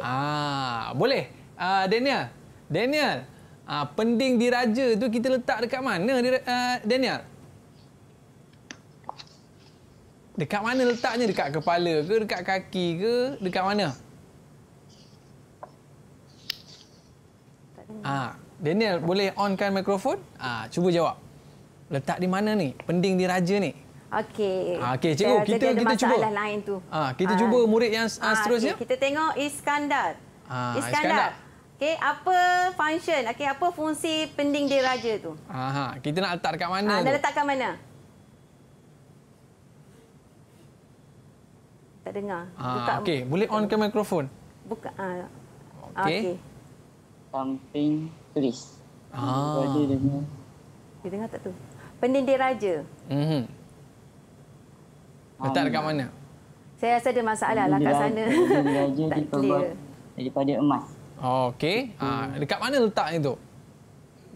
Boleh? Daniel? Daniel? Daniel? Uh, pending diraja tu kita letak dekat mana uh, Daniel? Dekat mana letaknya? Dekat kepala ke? Dekat kaki ke? Dekat mana? Ah, Daniel boleh onkan mikrofon? Ah, cuba jawab. Letak di mana ni? Pending diraja ni. Okey. Ah, okey, cikgu, kita ada kita cuba. Lain tu. Ah, kita ah. cuba murid yang ah, seterusnya. Okay. Kita tengok Iskandar. Ah, Iskandar. Iskandar. Okey, apa function? Okey, apa fungsi pending diraja tu? Aha, kita nak letak dekat mana? Ah, nak letak kat mana? Tak dengar. Ah, okey, boleh on ke mikrofon? Buka. Ah. Okey. Pending tulis. Ah. Dia dengar tak tu? Pending diraja. Mhm. Mm letak dekat mana? Saya rasa ada masalah lah kat sana. Pending diraja di daripada emas. Oh, Okey. Ah, dekat mana letak itu?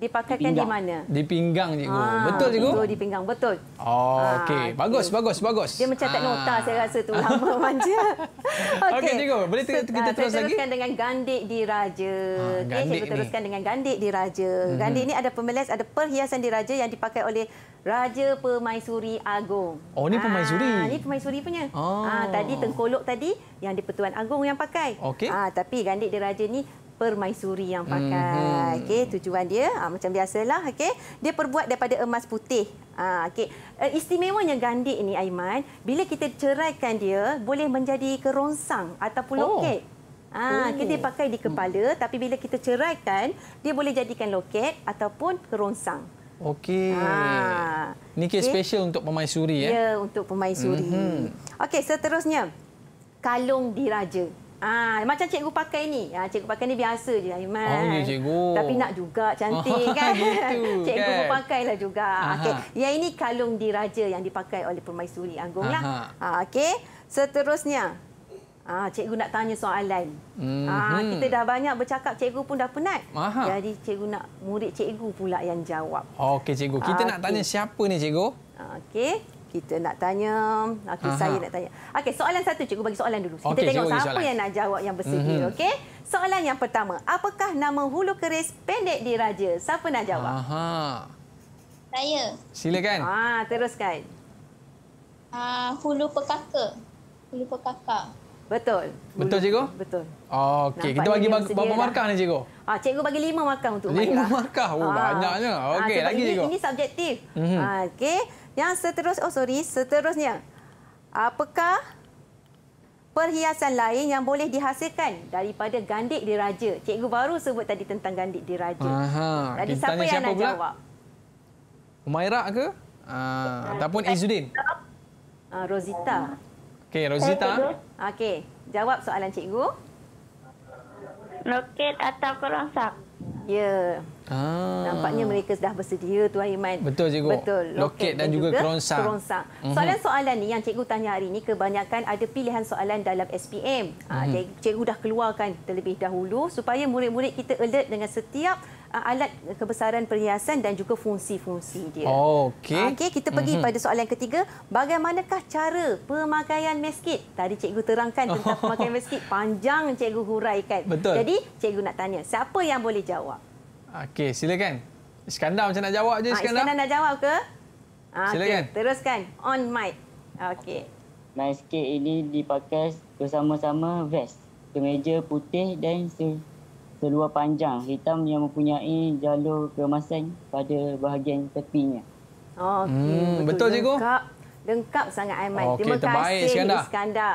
Dipakaikan di mana? Di pinggang, cikgu. Ah, betul, cikgu? Di pinggang, betul. Oh, ah, okey. bagus, okay. bagus, bagus. Dia macam ah. nota, saya rasa tu Lama manja. Okey, okay, cikgu. Boleh kita, kita terus lagi? Teruskan ah, okay, saya dengan gandik diraja. Saya teruskan dengan gandik diraja. Hmm. Gandik ni ada pemeles, ada perhiasan diraja yang dipakai oleh Raja Permaisuri Agong. Oh, ni Permaisuri? Ah, ni Permaisuri punya. Oh. Ah, tadi, tengkolok tadi, yang di Pertuan Agong yang pakai. Okey. Ah, tapi gandik diraja ni permaisuri yang pakai. Mm -hmm. Okey, tujuan dia ha, macam biasalah, okey. Dia perbuat daripada emas putih. Ha, okey. Eh, istimewanya gandik ni Aiman, bila kita ceraikan dia, boleh menjadi kerongsang ataupun loket. Oh. Ah, oh. Dia pakai di kepala hmm. tapi bila kita ceraikan dia boleh jadikan loket ataupun kerongsang. Okey. Ini ah. kes okay. special untuk permaisuri Ya, eh? ya untuk permaisuri. Mm -hmm. Okey, seterusnya. Kalung diraja. Ah, macam cikgu pakai ni. Ah, cikgu pakai ni biasa je, Aiman. Oh, ya, cikgu. Tapi nak juga cantik, oh, kan? Gitu, cikgu kan? pun pakailah juga. Okay. Yang ini kalung diraja yang dipakai oleh permaisuri Anggung. Lah. Ah, okay. Seterusnya, ah, cikgu nak tanya soalan. Mm -hmm. ah, kita dah banyak bercakap, cikgu pun dah penat. Aha. Jadi, cikgu nak murid cikgu pula yang jawab. Okey, cikgu. Kita okay. Ah, nak tanya siapa ni, cikgu? Ah, okey kita nak tanya. Okey, saya nak tanya. Okey, soalan satu cikgu bagi soalan dulu. Kita tengok siapa soalan. yang nak jawab yang bersedia, mm -hmm. okey? Soalan yang pertama, apakah nama hulu keris pendek diraja? Siapa nak jawab? Aha. Saya. Silakan. Ha, teruskan. Uh, hulu pekaka. Hulu pekaka. Betul. Hulu. Betul cikgu? Betul. Oh, okey, kita bagi berapa lah. markah ni cikgu? Ah, cikgu bagi lima markah untuk markah. Lima markah. Oh, ah. banyaknya. Ah, okey, ah, lagi ini, cikgu. Ini subjektif. Mm -hmm. ah, okey. Yang seterus oh sorry, seterusnya. Apakah perhiasan lain yang boleh dihasilkan daripada gandik diraja? Cikgu baru sebut tadi tentang gandik diraja. Aha. Tadi siapa yang nak pula? jawab? Umaira ke? Uh, ataupun Izudin? Uh, ah, Rosita. Okey, Rosita. Okey, jawab soalan cikgu. Loket atau kerongsak? Ya. Yeah. Ah. Nampaknya mereka sudah bersedia Tuan Iman. Betul cikgu. Betul. Loket, Loket dan juga, juga keronsang. keronsang. Mhm. Soalan-soalan ni yang cikgu tanya hari ini kebanyakan ada pilihan soalan dalam SPM. Ah mm. cikgu dah keluarkan terlebih dahulu supaya murid-murid kita alert dengan setiap ah, alat kebesaran perhiasan dan juga fungsi-fungsi dia. Oh, okey. Ah, okey, kita pergi mm -hmm. pada soalan ketiga. Bagaimanakah cara pemakaian meskit? Tadi cikgu terangkan tentang oh. pemakaian meskit panjang cikgu huraikan. Betul. Jadi, cikgu nak tanya, siapa yang boleh jawab? Okey, silakan. Iskandar macam nak jawab je ah, Iskandar. Iskandar nak jawab ke? Ah, silakan. Okay, teruskan. On mic. Okey. Nice skate ini dipakai bersama-sama vest. Kemeja putih dan seluar panjang hitam yang mempunyai jalur kemasan pada bahagian tepinya. Okey, hmm, betul, betul lengkap, cikgu. Lengkap sangat Aiman. Okay, Terima terbaik, kasih Iskandar. Iskandar.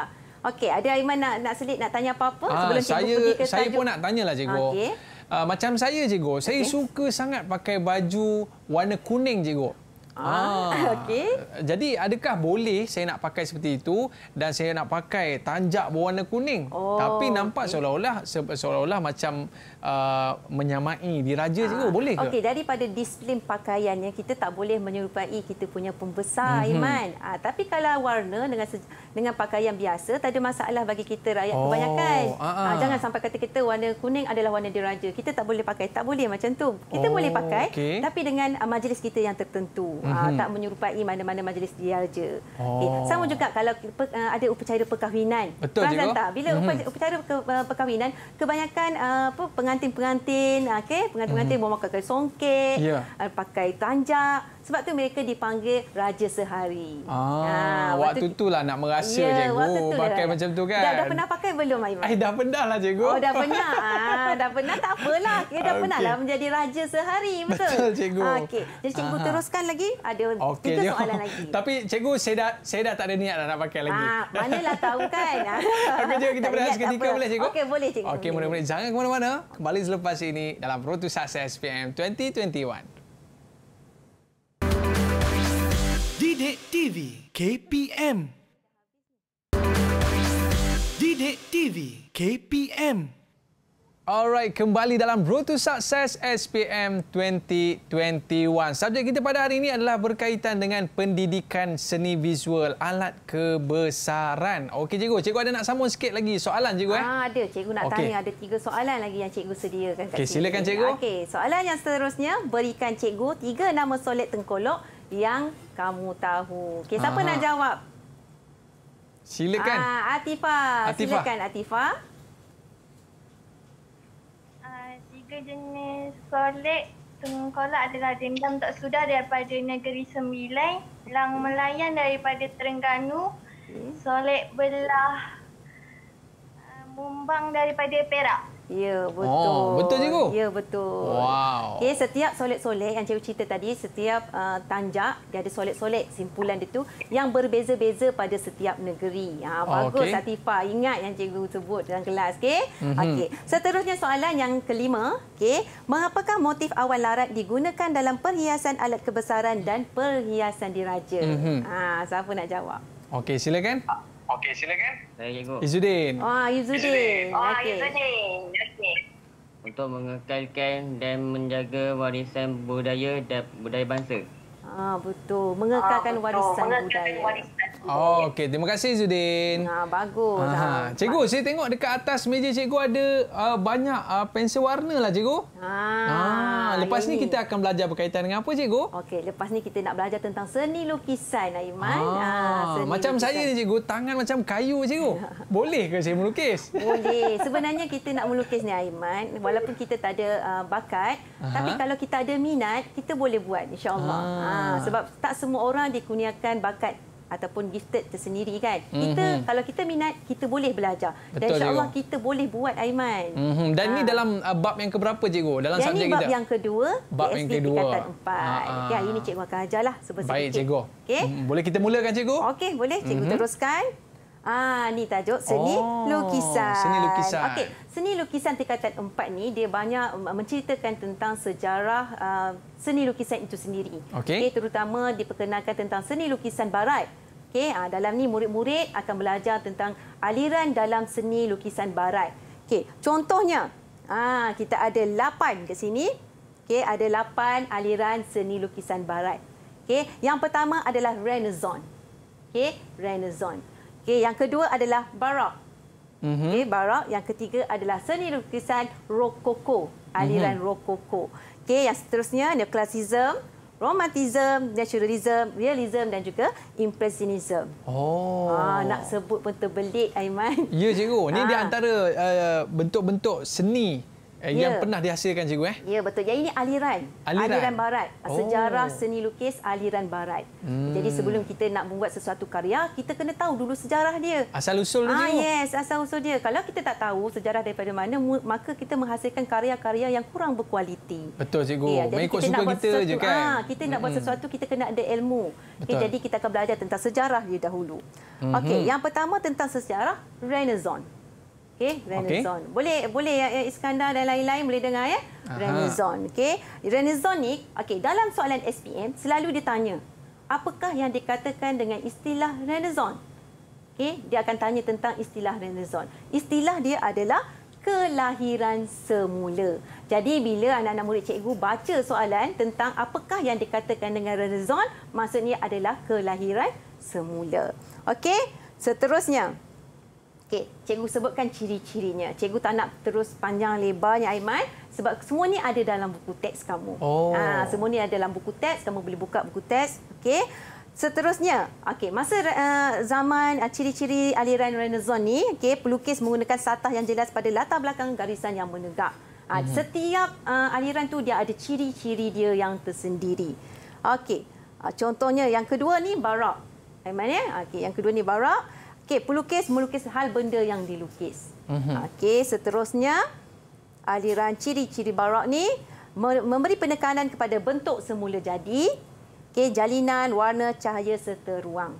Okey, ada Aiman nak nak selit nak tanya apa-apa ha, sebelum saya, cikgu pergi ke tajuk. Saya pun nak tanyalah cikgu. Okey. Uh, macam saya, cikgu. Saya suka sangat pakai baju warna kuning, cikgu. Ah, ah. Okey. Jadi adakah boleh saya nak pakai seperti itu dan saya nak pakai tanjak berwarna kuning? Oh, Tapi nampak okay. seolah-olah seolah-olah macam uh, menyamai diraja ah. juga boleh ke? Okey, daripada disiplin pakaiannya kita tak boleh menyerupai kita punya pembesar mm-hmm. Iman. Ah, tapi kalau warna dengan dengan pakaian biasa tak ada masalah bagi kita rakyat oh, kebanyakan. uh Ah, jangan sampai kata kita warna kuning adalah warna diraja. Kita tak boleh pakai, tak boleh macam tu. Kita oh, boleh pakai okay. tapi dengan majlis kita yang tertentu mm -hmm. tak menyerupai mana-mana majlis diaja. Eh, oh. Okay. Sama juga kalau eh, ada upacara perkahwinan. Betul Perasan juga. Tak? Bila mm -hmm. upacara eh, perkahwinan, kebanyakan pengantin-pengantin, ah, okay? pengantin-pengantin okay? mm -hmm. memakai songket, yeah. Ya. pakai tanjak. Sebab tu mereka dipanggil raja sehari. Ah, ha, waktu, waktu lah nak merasa yeah, cikgu pakai lah. macam tu kan. Dah, dah pernah pakai belum Aiman? Ai dah pernah lah cikgu. Oh dah pernah. ha, dah pernah tak apalah. Ya dah okay. pernah lah menjadi raja sehari betul. Betul cikgu. Ha, Okey. Jadi cikgu Aha. teruskan lagi ada okay, tiga soalan lagi. Tapi cikgu saya dah saya dah tak ada niat lah nak pakai lagi. Ah, ha, manalah tahu kan. Okey cikgu kita berhenti seketika apa. boleh cikgu? Okey boleh cikgu. Okey mula-mula jangan ke mana-mana. Kembali selepas ini dalam Rotu Success PM 2021. Didik TV KPM Didik TV KPM Alright, kembali dalam Road to Success SPM 2021. Subjek kita pada hari ini adalah berkaitan dengan pendidikan seni visual, alat kebesaran. Okey, cikgu. Cikgu ada nak sambung sikit lagi soalan, cikgu? Eh? Ah, ada, cikgu nak okay. tanya. Ada tiga soalan lagi yang cikgu sediakan. Okay, silakan, cikgu. Okay, soalan yang seterusnya, berikan cikgu tiga nama solid tengkolok yang kamu tahu. Okey, siapa Aha. nak jawab? Silakan. Ah, Atifa. Atifa. Silakan Atifa. Uh, tiga jenis solek tengkolak adalah dendam tak sudah daripada negeri sembilan, lang melayan daripada Terengganu, okay. solek belah uh, mumbang daripada Perak. Ya, oh, betul. Oh, betul juga. Ya, betul. Wow. Okay, setiap solek-solek yang cikgu cerita tadi, setiap uh, tanjak, dia ada solek-solek simpulan itu yang berbeza-beza pada setiap negeri. Ha, bagus, oh, okay. Atifa. Ingat yang cikgu sebut dalam kelas. Okay? Mm -hmm. okay. Seterusnya soalan yang kelima. Okay? Mengapakah motif awal larat digunakan dalam perhiasan alat kebesaran dan perhiasan diraja? Mm -hmm. ha, siapa nak jawab? Okey, silakan. Ha. Okey, silakan. Saya cikgu. Izzuddin. Ah, oh, Izzuddin. Ah, okay. Izzuddin. Okey. Untuk mengekalkan dan menjaga warisan budaya dan budaya bangsa. Ah, betul. Mengekalkan ah, betul. warisan mengekalkan budaya. Warisan. Oh, okey. Terima kasih Zudin. Ha, bagus. Ha. Cikgu, saya tengok dekat atas meja cikgu ada uh, banyak uh, pensel warna lah cikgu. Ha. ha. Lepas ni kita akan belajar berkaitan dengan apa cikgu? Okey, lepas ni kita nak belajar tentang seni lukisan Aiman. Ha. Ha. macam lukisan. saya ni cikgu, tangan macam kayu cikgu. Boleh ke saya melukis? Boleh. Sebenarnya kita nak melukis ni Aiman, walaupun kita tak ada uh, bakat, ha. tapi kalau kita ada minat, kita boleh buat insya-Allah. Ha. ha, sebab tak semua orang dikurniakan bakat ataupun gifted tersendiri kan. Kita mm-hmm. kalau kita minat kita boleh belajar. Betul, dan insya-Allah kita boleh buat Aiman. Mm-hmm. Dan ha. ni ah. dalam ah, bab yang keberapa cikgu? Dalam yang subjek ni kita. Bab yang kedua. Bab yang kedua. Ah, ya ini cikgu akan ajarlah sebesar Baik sedikit. cikgu. Okey. Mhm. Boleh kita mulakan cikgu? Okey, boleh cikgu mm-hmm. teruskan. Ah, ni tajuk seni oh, lukisan. Seni lukisan. Okey, seni lukisan tingkatan 4 ni dia banyak menceritakan tentang sejarah uh, seni lukisan itu sendiri. Okey, okay, terutama diperkenalkan tentang seni lukisan barat. Okey, uh, dalam ni murid-murid akan belajar tentang aliran dalam seni lukisan barat. Okey, contohnya, ah uh, kita ada lapan kat sini. Okey, ada lapan aliran seni lukisan barat. Okey, yang pertama adalah Renaissance. Okey, Renaissance. Okey, yang kedua adalah barak. Mm -hmm. Okey, barak. Yang ketiga adalah seni lukisan rokoko, aliran mm -hmm. rokoko. Okey, yang seterusnya neoklasisism, romantisism, naturalism, realism dan juga impresionism. Oh. Ah, nak sebut pun terbelit Aiman. Ya, cikgu. Ini ah. di antara eh, bentuk-bentuk uh, seni Eh, ya. Yang pernah dihasilkan cikgu eh? Ya betul. Jadi ini aliran. Aliran, aliran barat. Oh. Sejarah seni lukis aliran barat. Hmm. Jadi sebelum kita nak membuat sesuatu karya, kita kena tahu dulu sejarah dia. Asal-usul dia. Ah, yes, asal-usul dia. Kalau kita tak tahu sejarah daripada mana, maka kita menghasilkan karya-karya yang kurang berkualiti. Betul cikgu. Ya, Mengikut suka kita je kan. Ha, kita nak hmm. buat sesuatu, kita kena ada ilmu. Okay, eh, jadi kita akan belajar tentang sejarah dia dahulu. Hmm. Okey, yang pertama tentang sejarah Renaissance. Okey, Renaissance. Okay. Boleh boleh ya Iskandar dan lain-lain boleh dengar ya. Renaissance, okey. Renaissance ni okey, dalam soalan SPM selalu ditanya, apakah yang dikatakan dengan istilah Renaissance? Okey, dia akan tanya tentang istilah Renaissance. Istilah dia adalah kelahiran semula. Jadi bila anak-anak murid cikgu baca soalan tentang apakah yang dikatakan dengan Renaissance, maksudnya adalah kelahiran semula. Okey, seterusnya. So, Okey, cikgu sebutkan ciri-cirinya. Cikgu tak nak terus panjang lebarnya Aiman sebab semua ni ada dalam buku teks kamu. Oh. Ha, semua ni ada dalam buku teks, kamu boleh buka buku teks. Okey. Seterusnya, okey, masa uh, zaman uh, ciri-ciri aliran Renaissance ni, okey, pelukis menggunakan satah yang jelas pada latar belakang garisan yang menegak. Ha, mm-hmm. Setiap uh, aliran tu dia ada ciri-ciri dia yang tersendiri. Okey. Uh, contohnya yang kedua ni Barok. Aiman ya. Okey, yang kedua ni Barok. Okey, pelukis melukis hal benda yang dilukis. Mhm. Okey, seterusnya aliran ciri-ciri barok ni memberi penekanan kepada bentuk semula jadi. Okey, jalinan, warna, cahaya serta ruang.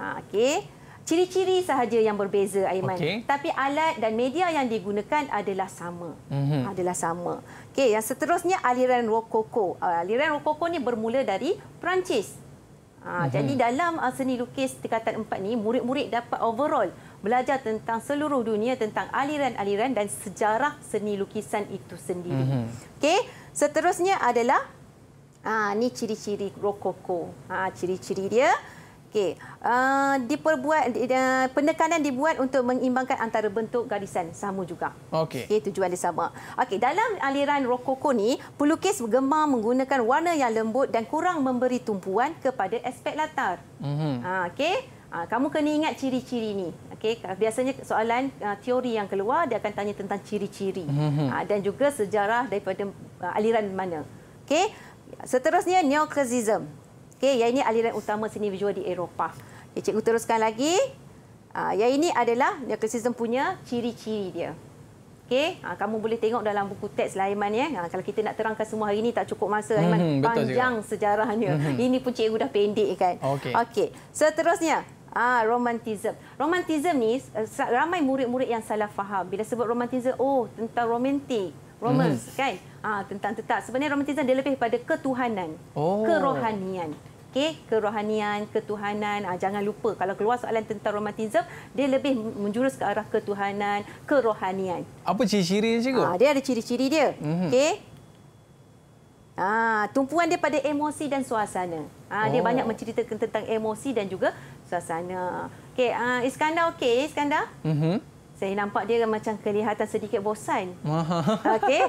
Ha, okey. Ciri-ciri sahaja yang berbeza, Aiman. Okay. Tapi alat dan media yang digunakan adalah sama. Mm-hmm. Adalah sama. Okey, yang seterusnya aliran rokoko. Ah, aliran rokoko ni bermula dari Perancis. Ha, mm -hmm. Jadi dalam uh, seni lukis tingkatan empat ni, murid-murid dapat overall belajar tentang seluruh dunia, tentang aliran-aliran dan sejarah seni lukisan itu sendiri. Mm -hmm. okay. Seterusnya adalah, ini ah, ha, ciri-ciri rokoko. Ah, ciri-ciri ha, dia. Okey, uh, diperbuat uh, penekanan dibuat untuk mengimbangkan antara bentuk garisan sama juga. Okey. Okay, tujuan dia sama. Okey, dalam aliran rokoko ni, pelukis gemar menggunakan warna yang lembut dan kurang memberi tumpuan kepada aspek latar. Mhm. Mm uh, okey. Uh, kamu kena ingat ciri-ciri ni. Okay, biasanya soalan uh, teori yang keluar dia akan tanya tentang ciri-ciri. Mm -hmm. uh, dan juga sejarah daripada uh, aliran mana. Okay, Seterusnya neoklasisism. Okey, yang ini aliran utama seni visual di Eropah. Okay, cikgu teruskan lagi. Ah, yang ini adalah neoclassicism punya ciri-ciri dia. Okey, ah, kamu boleh tengok dalam buku teks Laiman lah, ya. Ha, kalau kita nak terangkan semua hari ini tak cukup masa Laiman hmm, hmm, panjang juga. sejarahnya. Hmm, hmm. Ini pun cikgu dah pendek kan. Okey. Okay. Seterusnya, ah romantism. Romantism ni eh, ramai murid-murid yang salah faham. Bila sebut romantism, oh tentang romantik. Romans hmm. kan ha, tentang tetap sebenarnya romantisme dia lebih pada ketuhanan oh. kerohanian okay? kerohanian ketuhanan ha, jangan lupa kalau keluar soalan tentang romantisme dia lebih menjurus ke arah ketuhanan kerohanian apa ciri-ciri dia cikgu ha, dia ada ciri-ciri dia hmm. okey ha, tumpuan dia pada emosi dan suasana ha, oh. dia banyak menceritakan tentang emosi dan juga suasana Okay, ha, Iskandar okey Iskandar mm -hmm. Saya nampak dia macam kelihatan sedikit bosan. Okey. Okay.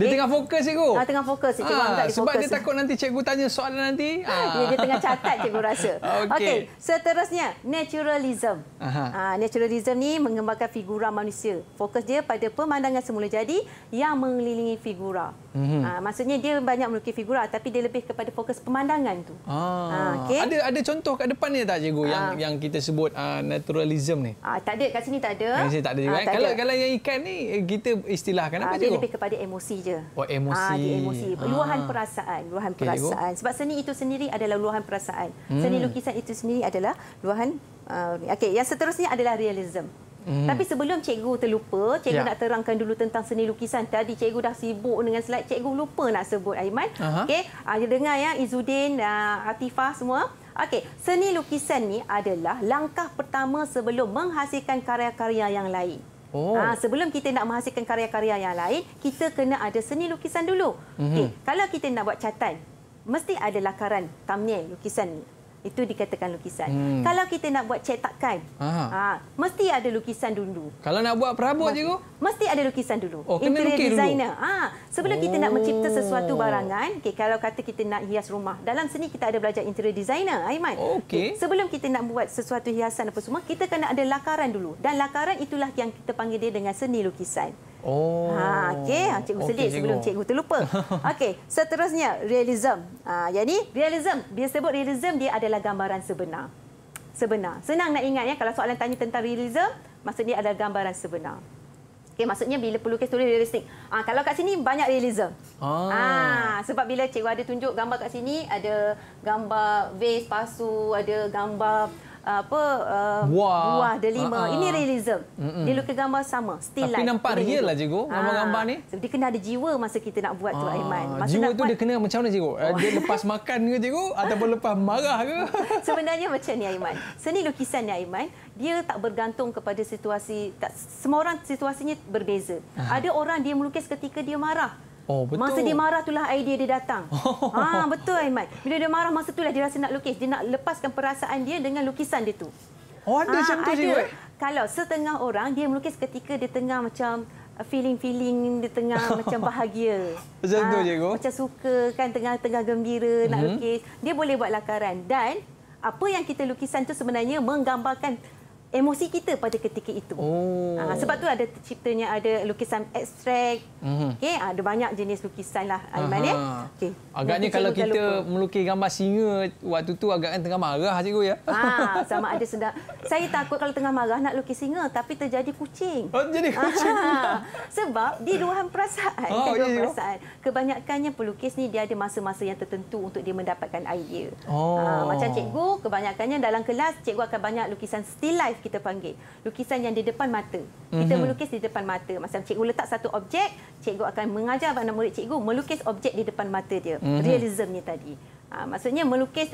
Dia tengah fokus cikgu. Ah, tengah fokus. Cikgu ah, dia sebab fokus. dia takut nanti cikgu tanya soalan nanti. Ah. Dia, dia tengah catat cikgu rasa. Okey. Okay. Seterusnya, naturalism. Ah, naturalism ni mengembangkan figura manusia. Fokus dia pada pemandangan semula jadi yang mengelilingi figura. Mm -hmm. ha, maksudnya dia banyak melukis figura tapi dia lebih kepada fokus pemandangan tu. Ah. Ha, ah, okay. Ada ada contoh kat depan ni tak cikgu ha. yang ah. yang kita sebut uh, naturalism ni? Ah ha, tak ada kat sini tak ada. Kat sini tak ada juga. Ha, kalau ada. kalau yang ikan ni eh, kita istilahkan ha, apa dia cikgu? lebih kepada emosi je. Oh emosi. Ha, emosi. Luahan perasaan, luahan okay, perasaan. Cikgu. Sebab seni itu sendiri adalah luahan perasaan. Hmm. Seni lukisan itu sendiri adalah luahan uh, okey yang seterusnya adalah realism. Hmm. Tapi sebelum cikgu terlupa, cikgu ya. nak terangkan dulu tentang seni lukisan. Tadi cikgu dah sibuk dengan slide, cikgu lupa nak sebut Aiman. Okey, ada ah, dengar ya Izudin, ah, Atifah semua. Okey, seni lukisan ni adalah langkah pertama sebelum menghasilkan karya-karya yang lain. Oh. Ha, sebelum kita nak menghasilkan karya-karya yang lain, kita kena ada seni lukisan dulu. Hmm. Okey, kalau kita nak buat catan, mesti ada lakaran thumbnail lukisan ni. Itu dikatakan lukisan. Hmm. Kalau kita nak buat cetakan, ha, ha mesti ada lukisan dulu. Kalau nak buat perabot juga, Mesti ada lukisan dulu. Oh, Interior designer. Dulu. Ha, sebelum oh. kita nak mencipta oh. sesuatu barangan, okay, kalau kata kita nak hias rumah, dalam seni kita ada belajar interior designer, Aiman. Okay. Okay, sebelum kita nak buat sesuatu hiasan apa semua, kita kena ada lakaran dulu. Dan lakaran itulah yang kita panggil dia dengan seni lukisan. Oh. Ha, okey, ah, cikgu sedih okay, sebelum cikgu terlupa. Okay, seterusnya realism. Ha, ah, yakni realism, dia sebut realism dia adalah gambaran sebenar. Sebenar. Senang nak ingat ya kalau soalan tanya tentang realism, maksudnya ada gambaran sebenar. Okay, maksudnya bila pelukis tulis realistik. Ha, kalau kat sini banyak realism. Ah. Ha, sebab bila cikgu ada tunjuk gambar kat sini ada gambar vase pasu, ada gambar apa uh, buah. buah delima. Uh ha, -uh. Ha. Ini realism. Mm -mm. Dia lukis gambar sama, still Tapi life. Tapi nampak real lah cikgu ha. gambar-gambar ni. Sebab dia kena ada jiwa masa kita nak buat tu ah, Aiman. Masa jiwa tu dia kena macam mana cikgu? Oh. Dia lepas makan ke cikgu ataupun lepas marah ke? Sebenarnya macam ni Aiman. Seni lukisan ni Aiman, dia tak bergantung kepada situasi tak, semua orang situasinya berbeza. Uh ah. -huh. Ada orang dia melukis ketika dia marah. Oh, betul. Masa dia marah itulah idea dia datang. Oh. ha, betul Aiman. Bila dia marah masa itulah dia rasa nak lukis, dia nak lepaskan perasaan dia dengan lukisan dia tu. Oh, ada ha, macam tu juga. Kalau setengah orang dia melukis ketika dia tengah macam uh, feeling-feeling di tengah macam bahagia. Macam ha, tu cikgu. Macam suka kan tengah-tengah gembira mm-hmm. nak mhm. lukis, dia boleh buat lakaran dan apa yang kita lukisan tu sebenarnya menggambarkan emosi kita pada ketika itu. Oh. Ha, sebab tu ada ciptanya ada lukisan abstrak. Mm-hmm. Okey, ah, ada banyak jenis lukisan lah Aiman ya. Okey. Agaknya Nanti kalau kita lupa. melukis gambar singa waktu tu agaknya tengah marah cikgu ya. Ha, sama ada sedang. Saya takut kalau tengah marah nak lukis singa tapi terjadi kucing. Oh, jadi kucing. Ha, sebab di luahan perasaan, oh, di luahan perasaan. Kebanyakannya pelukis ni dia ada masa-masa yang tertentu untuk dia mendapatkan idea. Oh. Ha, macam cikgu kebanyakannya dalam kelas cikgu akan banyak lukisan still life kita panggil lukisan yang di depan mata. Kita mm-hmm. melukis di depan mata. Macam cikgu letak satu objek, cikgu akan mengajar anak murid cikgu melukis objek di depan mata dia. Mm-hmm. Realismnya tadi. Ha, maksudnya melukis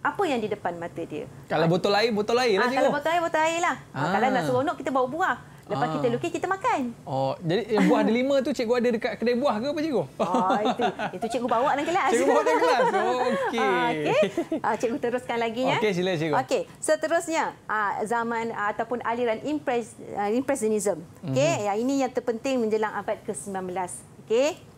apa yang di depan mata dia. Kalau ha. botol air, botol air lah ha, cikgu. Kalau botol air, botol air lah. Ha. Ha, kalau nak seronok, kita bawa buah. Lepas ah. kita lukis, kita makan. Oh, jadi yang eh, buah delima tu cikgu ada dekat kedai buah ke apa cikgu? Oh, itu. Itu cikgu bawa dalam kelas. Cikgu bawa dalam kelas. Oh, okey. Ah, okey. Ah, cikgu teruskan lagi ya. Okey, sila cikgu. Okey. Seterusnya, ah, zaman ah, ataupun aliran impres, ah, impressionism. Okay, mm -hmm. yang ini yang terpenting menjelang abad ke-19. Okey.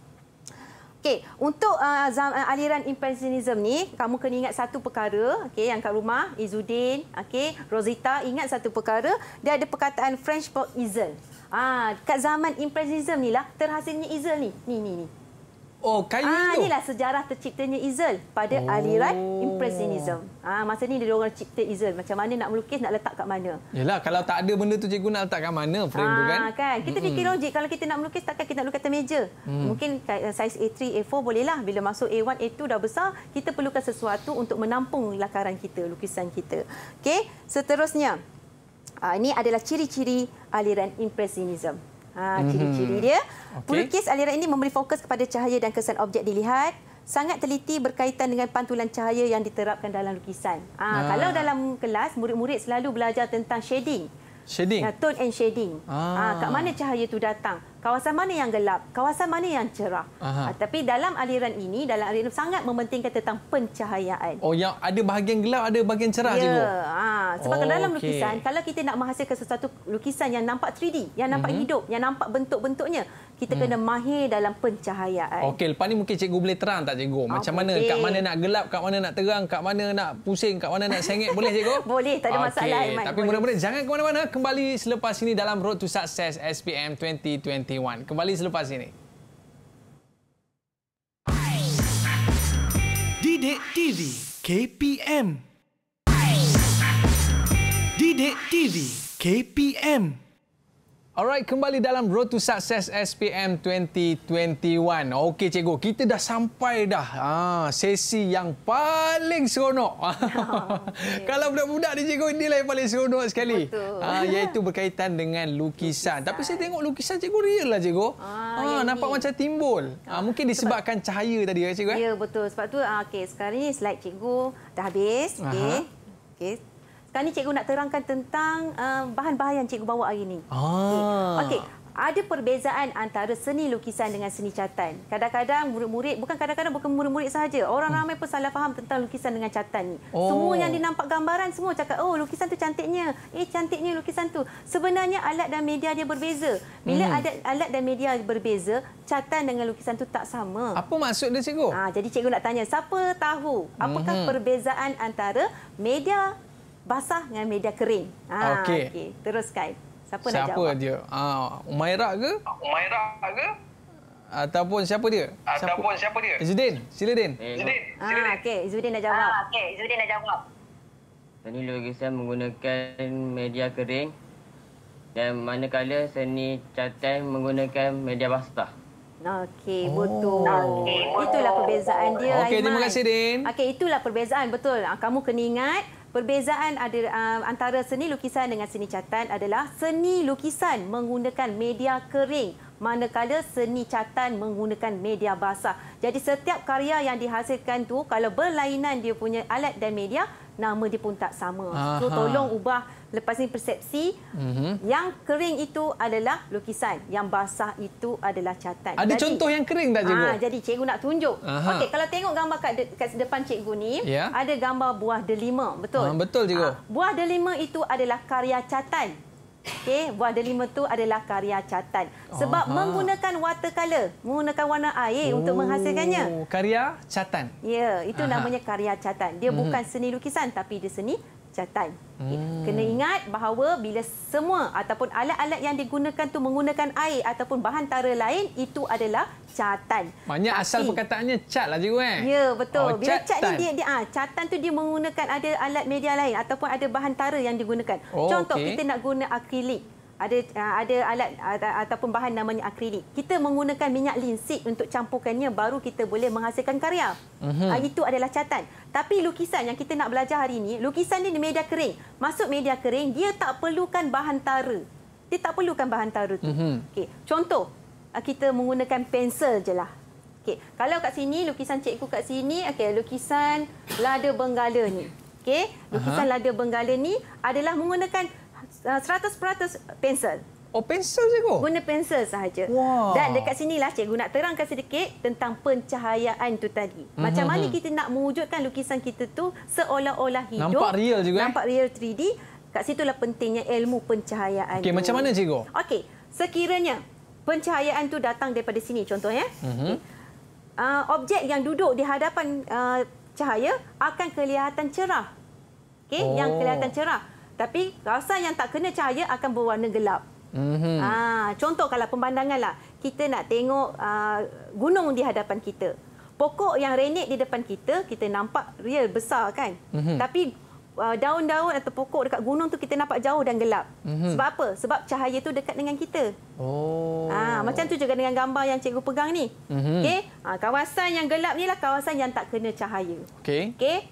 Okey, untuk uh, uh, aliran impressionism ni, kamu kena ingat satu perkara, okey, yang kat rumah, Izudin, okey, Rosita ingat satu perkara, dia ada perkataan French for easel. Ah, kat zaman impressionism ni lah terhasilnya easel ni. Ni ni ni. Oh, kain ah, itu? Inilah sejarah terciptanya Izzel pada oh. aliran Impressionism. Ah, masa ni dia orang cipta Izzel. Macam mana nak melukis, nak letak kat mana. Yelah, kalau tak ada benda tu cikgu nak letak kat mana frame ah, tu kan? kan? Kita fikir mm -hmm. logik. Kalau kita nak melukis, takkan kita nak lukis atas meja. Mm. Mungkin saiz A3, A4 bolehlah. Bila masuk A1, A2 dah besar, kita perlukan sesuatu untuk menampung lakaran kita, lukisan kita. Okey, seterusnya. Ah, ini adalah ciri-ciri aliran Impressionism. Ha, ciri-ciri dia. Pelukis aliran ini memberi fokus kepada cahaya dan kesan objek dilihat. Sangat teliti berkaitan dengan pantulan cahaya yang diterapkan dalam lukisan. Ha, ha. Kalau dalam kelas, murid-murid selalu belajar tentang shading. Shading? Ha, tone and shading. Ha. Ha, kat mana cahaya itu datang kawasan mana yang gelap, kawasan mana yang cerah. Aha. Ah, tapi dalam aliran ini, dalam aliran sangat mementingkan tentang pencahayaan. Oh, yang ada bahagian gelap, ada bahagian cerah juga? Ya. Ha. Sebab oh, dalam lukisan, okay. kalau kita nak menghasilkan sesuatu lukisan yang nampak 3D, yang nampak mm-hmm. hidup, yang nampak bentuk-bentuknya, kita hmm. kena mahir dalam pencahayaan. Okey, lepas ni mungkin cikgu boleh terang tak cikgu? Ah, Macam mana, kat mana nak gelap, kat mana nak terang, kat mana nak pusing, kat mana nak sengit. Boleh cikgu? boleh, tak ada okay. masalah. Okey. Tapi boleh. mudah-mudahan jangan ke mana-mana. Kembali selepas ini dalam Road to Success SPM 2020. T1 Kembali selepas ini. Didik TV KPM Didik TV KPM Alright, kembali dalam Road to Success SPM 2021. Okey, cikgu, kita dah sampai dah ha, sesi yang paling seronok. Oh, okay. Kalau budak-budak ni, cikgu, inilah yang paling seronok sekali. Ha, iaitu berkaitan dengan lukisan. lukisan. Tapi saya tengok lukisan cikgu real lah, cikgu. Ah, ha, nampak ini. macam timbul. Ha, ah, mungkin disebabkan sebab, cahaya tadi, ya, cikgu. Eh? Ya, betul. Sebab tu, ah, okay, sekarang ni slide cikgu dah habis. Okey, okay. Kali ini cikgu nak terangkan tentang eh, bahan-bahan yang cikgu bawa hari ini. Ah. Okey. Okay. Ada perbezaan antara seni lukisan dengan seni catan. Kadang-kadang murid-murid, bukan kadang-kadang bukan murid-murid sahaja. Orang hmm. ramai pun salah faham tentang lukisan dengan catan ni. Oh. Semua yang dinampak gambaran semua cakap, "Oh, lukisan tu cantiknya. Eh, cantiknya lukisan tu." Sebenarnya alat dan media dia berbeza. Bila hmm. ada alat dan media berbeza, catan dengan lukisan tu tak sama. Apa maksud dia cikgu? Ha, jadi cikgu nak tanya, siapa tahu apakah hmm. perbezaan antara media basah dengan media kering. Ha, okey. Okay. Teruskan. Siapa, siapa nak jawab? Siapa dia? Ha, ah, Umaira ke? Umaira ke? Ataupun siapa dia? Ah, siapa? Ataupun siapa dia? Izudin. Sila, Din. Eh, Izudin. Ha, okey. Izudin nak jawab. Ha, okey. Izudin nak jawab. Seni lukisan menggunakan media kering dan manakala seni catai menggunakan media basah. Okey, oh. betul. Oh. Itulah perbezaan dia, okay, Aiman. Okey, terima kasih, Din. Okey, itulah perbezaan, betul. Kamu kena ingat. Perbezaan ada, uh, antara seni lukisan dengan seni catan adalah seni lukisan menggunakan media kering manakala seni catan menggunakan media basah. Jadi setiap karya yang dihasilkan tu kalau berlainan dia punya alat dan media nama dia pun tak sama. So tolong ubah Lepas ni persepsi mm-hmm. yang kering itu adalah lukisan, yang basah itu adalah catat. Ada jadi, contoh yang kering tak cikgu? Ah, jadi cikgu nak tunjuk. Okey, kalau tengok gambar kat, de, kat depan cikgu ni, yeah. ada gambar buah delima, betul? Ah, betul cikgu. Ah, buah delima itu adalah karya catat. Okey, buah delima tu adalah karya catat. Sebab Aha. menggunakan watercolor, menggunakan warna air oh. untuk menghasilkannya. Karya catat. Ya, itu Aha. namanya karya catat. Dia mm-hmm. bukan seni lukisan tapi dia seni catan. Hmm. Kena ingat bahawa bila semua ataupun alat-alat yang digunakan tu menggunakan air ataupun bahan tara lain, itu adalah catan. banyak Tapi, asal perkataannya cat lah cikgu kan? Ya, betul. Oh, bila cat ni, dia, dia, ha, ah, catan tu dia menggunakan ada alat media lain ataupun ada bahan tara yang digunakan. Oh, Contoh, okay. kita nak guna akrilik ada ah, ada alat ah, ataupun bahan namanya akrilik. Kita menggunakan minyak linseed untuk campurkannya baru kita boleh menghasilkan karya. Uh mhm. ah, -huh. Itu adalah catatan. Tapi lukisan yang kita nak belajar hari ini, lukisan ini di media kering. Masuk media kering, dia tak perlukan bahan tara. Dia tak perlukan bahan tara tu. Uh mhm. -huh. okay. Contoh, kita menggunakan pensel je lah. Okay. Kalau kat sini, lukisan cikgu kat sini, okay. lukisan lada benggala ni. Okay. Lukisan uh -huh. lada benggala ni adalah menggunakan Uh, seratus, 100% pensel. Oh, pensel saja? Guna pensel sahaja. Wow. Dan dekat lah. cikgu nak terangkan sedikit tentang pencahayaan tu tadi. Mhm, macam mm -hmm. mana mhm. kita nak mewujudkan lukisan kita tu seolah-olah hidup. Nampak real juga. Eh? Nampak eh? real 3D. Kat lah pentingnya ilmu pencahayaan okay, Macam mana cikgu? Okey, sekiranya pencahayaan tu datang daripada sini contohnya. Eh? Mm -hmm. okay. uh, objek yang duduk di hadapan uh, cahaya akan kelihatan cerah. Okey, oh. yang kelihatan cerah. Tapi kawasan yang tak kena cahaya akan berwarna gelap. Mm -hmm. ha, contoh kalau pemandangan lah, kita nak tengok uh, gunung di hadapan kita. Pokok yang renik di depan kita, kita nampak real besar kan? Mm -hmm. Tapi ah, daun-daun uh, atau pokok dekat gunung tu kita nampak jauh dan gelap. Mm -hmm. Sebab apa? Sebab cahaya tu dekat dengan kita. Oh. Ha, macam tu juga dengan gambar yang cikgu pegang ni. Mm -hmm. okay? ha, kawasan yang gelap ni lah kawasan yang tak kena cahaya. Okay. Okay?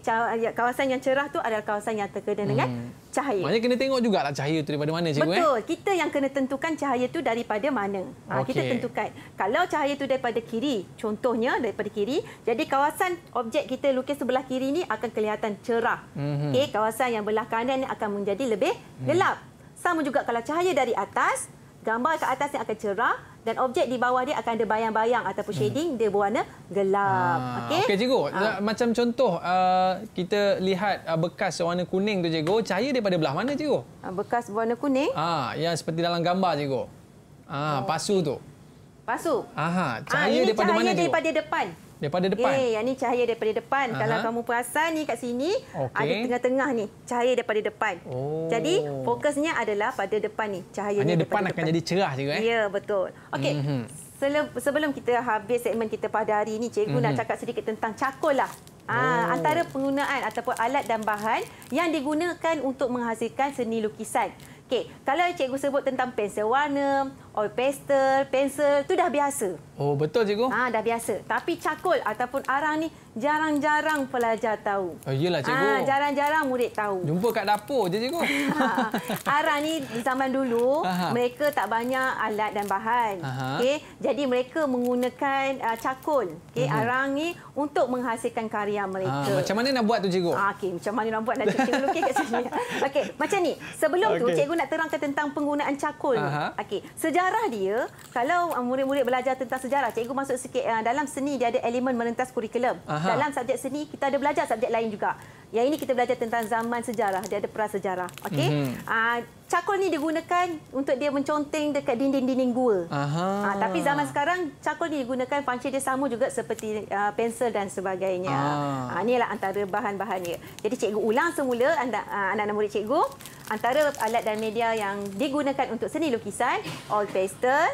Kawasan yang cerah tu adalah kawasan yang terkena mm -hmm. dengan mhm cahaya. Maknanya kena tengok juga lah cahaya tu daripada mana cikgu. Eh? Betul. Eh? Kita yang kena tentukan cahaya tu daripada mana. Okay. Ha, kita tentukan. Kalau cahaya tu daripada kiri, contohnya daripada kiri, jadi kawasan objek kita lukis sebelah kiri ni akan kelihatan cerah. Mm -hmm. okay, kawasan yang belah kanan ni akan menjadi lebih mhm. gelap. Mm. Sama juga kalau cahaya dari atas, gambar ke atas yang akan cerah dan objek di bawah dia akan ada bayang-bayang ataupun hmm. shading hmm. dia berwarna gelap. Ah, okey. Okey cikgu, ha. macam contoh uh, kita lihat uh, bekas warna kuning tu cikgu, cahaya daripada belah mana cikgu? bekas warna kuning? Ah, yang seperti dalam gambar cikgu. Ah, oh. pasu tu. Pasu. Aha, cahaya ah, ini daripada cahaya mana? Cahaya daripada depan. Daripada depan? Eh, yang ni cahaya daripada depan. Aha. Kalau kamu perasan ni kat sini, okay. ada tengah-tengah ni cahaya daripada depan. Oh. Jadi, fokusnya adalah pada depan ni. Cahaya Hanya ni depan, depan akan jadi cerah juga. Eh? Ya, betul. Okey. Mm -hmm. Sebelum kita habis segmen kita pada hari ini, cikgu mm -hmm. nak cakap sedikit tentang cakul lah. Ah, oh. Antara penggunaan ataupun alat dan bahan yang digunakan untuk menghasilkan seni lukisan. Okay, kalau cikgu sebut tentang pensel warna, oil pastel, pensel tu dah biasa. Oh, betul cikgu. Ha, dah biasa. Tapi cakul ataupun arang ni jarang-jarang pelajar tahu. Oh, iyalah ha, cikgu. Ah, ha, jarang-jarang murid tahu. Jumpa kat dapur je cikgu. Ha. Arang ni zaman dulu Aha. mereka tak banyak alat dan bahan. Okey, jadi mereka menggunakan uh, cakul. Okey, uh mhm. -huh. arang ni untuk menghasilkan karya ah, mereka. Ha, macam mana nak buat tu cikgu? Ha, okey, macam mana nak buat nanti cikgu lukis kat sini. Okey, macam ni. Sebelum okay. tu cikgu nak terangkan tentang penggunaan cakul. Okey, Sejak sejarah dia, kalau ah, murid-murid belajar tentang sejarah, cikgu masuk sikit ah, dalam seni dia ada elemen merentas kurikulum. Aha. Dalam subjek seni kita ada belajar subjek lain juga. Yang ini kita belajar tentang zaman sejarah, dia ada prasejarah. sejarah, okay? mm -hmm. cakul ni digunakan untuk dia menconteng dekat dinding-dinding gua. Aha. Ah, tapi zaman sekarang cakul ni digunakan fungsi dia sama juga seperti pensel dan sebagainya. Ini inilah antara bahan-bahannya. Jadi cikgu ulang semula anda anak-anak murid cikgu antara alat dan media yang digunakan untuk seni lukisan, oil pastel,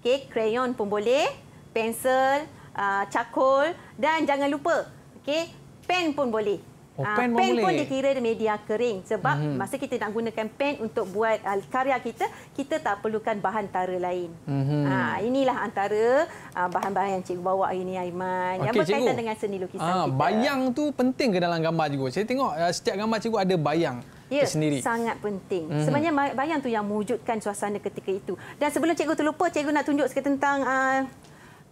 okay, crayon pun boleh, pensel, uh, ah, cakul dan jangan lupa, okay, pen pun boleh. Oh, pen, uh, ah, pen pun dikira media kering sebab mm -hmm. masa kita nak gunakan pen untuk buat uh, karya kita, kita tak perlukan bahan tara lain. Mm -hmm. uh, inilah antara bahan-bahan uh, yang cikgu bawa hari ini Aiman okay, yang berkaitan cikgu. dengan seni lukisan uh, kita. Bayang tu penting ke dalam gambar cikgu? Saya tengok uh, setiap gambar cikgu ada bayang ya, tersendiri. Sangat penting. Mm -hmm. Sebenarnya bayang tu yang mewujudkan suasana ketika itu. Dan sebelum cikgu terlupa, cikgu nak tunjuk sikit tentang uh,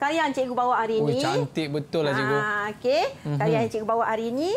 karya yang cikgu bawa hari ini. Oh, cantik betul lah cikgu. Ha, okay. mm -hmm. Karya yang cikgu bawa hari ini.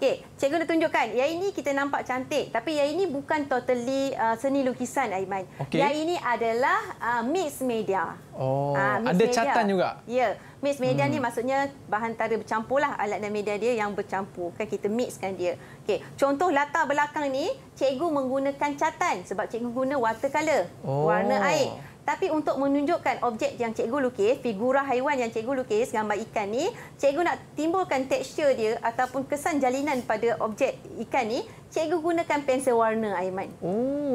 Okey, cikgu nak tunjukkan. Yang ini kita nampak cantik. Tapi ya ini bukan totally uh, seni lukisan, Aiman. Okay. Yang ini adalah uh, mixed media. Oh, uh, mixed ada media. catan juga? Ya. Yeah. mix media hmm. ni maksudnya bahan tara bercampurlah alat dan media dia yang bercampur. Kan kita mixkan dia. Okay, contoh latar belakang ni, cikgu menggunakan catan sebab cikgu guna watercolor, oh. warna air tapi untuk menunjukkan objek yang cikgu lukis, figura haiwan yang cikgu lukis, gambar ikan ni, cikgu nak timbulkan tekstur dia ataupun kesan jalinan pada objek ikan ni, cikgu gunakan pensel warna Aiman.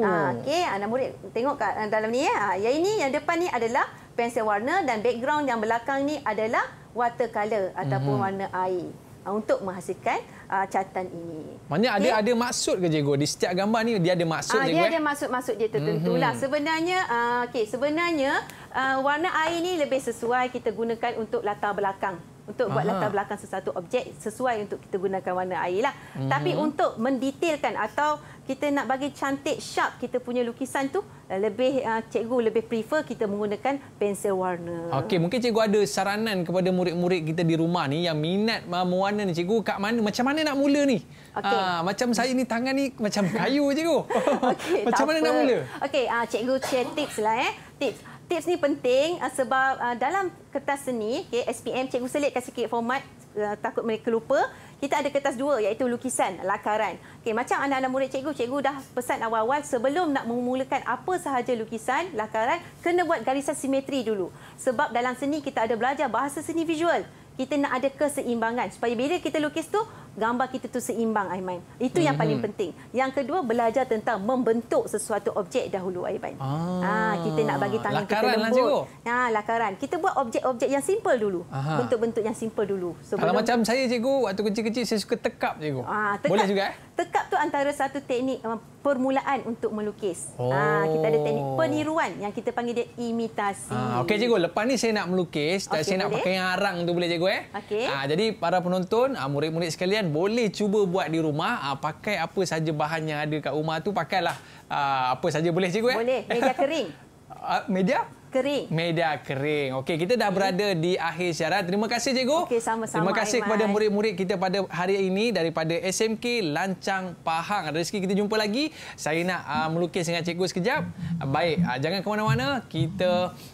Ha, okey, anak ah, murid tengok kat ah, dalam ni ya. Ha, ini yang depan ni adalah pensel warna dan background yang belakang ni adalah watercolor ataupun mm -hmm. warna air uh, untuk menghasilkan uh, ah, catan ini. Maksudnya okay. ada ada maksud ke cikgu di setiap gambar ni dia ada maksud uh, dia. Dia eh? ada maksud-maksud dia tertentulah. Mm-hmm. Sebenarnya uh, okey sebenarnya uh, warna air ni lebih sesuai kita gunakan untuk latar belakang untuk buat Aha. latar belakang sesuatu objek sesuai untuk kita gunakan warna air. Lah. Hmm. Tapi untuk mendetailkan atau kita nak bagi cantik sharp kita punya lukisan tu eh, lebih ah, cikgu lebih prefer kita menggunakan pensel warna. Okey, mungkin cikgu ada saranan kepada murid-murid kita di rumah ni yang minat ah, mewarna ni cikgu kat mana macam mana nak mula ni? Okay. Aa, ah, macam saya ni tangan ni macam kayu cikgu. Okay, macam mana apa. nak mula? Okey, uh, cikgu share tips lah eh. Tips tips ni penting uh, sebab uh, dalam kertas seni, okay, SPM Cikgu Selit kasih sikit format uh, takut mereka lupa. Kita ada kertas dua iaitu lukisan, lakaran. Okay, macam anak-anak murid cikgu, cikgu dah pesan awal-awal sebelum nak memulakan apa sahaja lukisan, lakaran, kena buat garisan simetri dulu. Sebab dalam seni kita ada belajar bahasa seni visual. Kita nak ada keseimbangan supaya bila kita lukis tu gambar kita tu seimbang Aiman. Itu yang mhm. paling penting. Yang kedua belajar tentang membentuk sesuatu objek dahulu Aiman. Ah ha, kita nak bagi tangan lakaran lah, kita lembut. Lah, ha lakaran. Kita buat objek-objek yang simple dulu. Bentuk-bentuk yang simple dulu. Sebelum... Kalau macam saya cikgu waktu kecil-kecil saya suka tekap cikgu. Ha, tekap, Boleh juga eh? Tekap tu antara satu teknik um, permulaan untuk melukis. Ah, oh. Ha, kita ada teknik peniruan yang kita panggil dia imitasi. Ha, Okey cikgu, lepas ni saya nak melukis, okay, saya boleh. nak pakai yang arang tu boleh cikgu eh? Okay. Ha, jadi para penonton, murid-murid sekalian, kan boleh cuba buat di rumah uh, pakai apa saja bahan yang ada kat rumah tu pakailah uh, apa saja boleh cikgu eh? boleh media kering uh, ah, media kering. Media kering. Okey, kita dah berada di akhir siaran. Terima kasih cikgu. Okey, sama-sama. Terima kasih Aiman. kepada murid-murid kita pada hari ini daripada SMK Lancang Pahang. Rezeki kita jumpa lagi. Saya nak uh, melukis dengan cikgu sekejap. Baik, uh, jangan ke mana-mana. Kita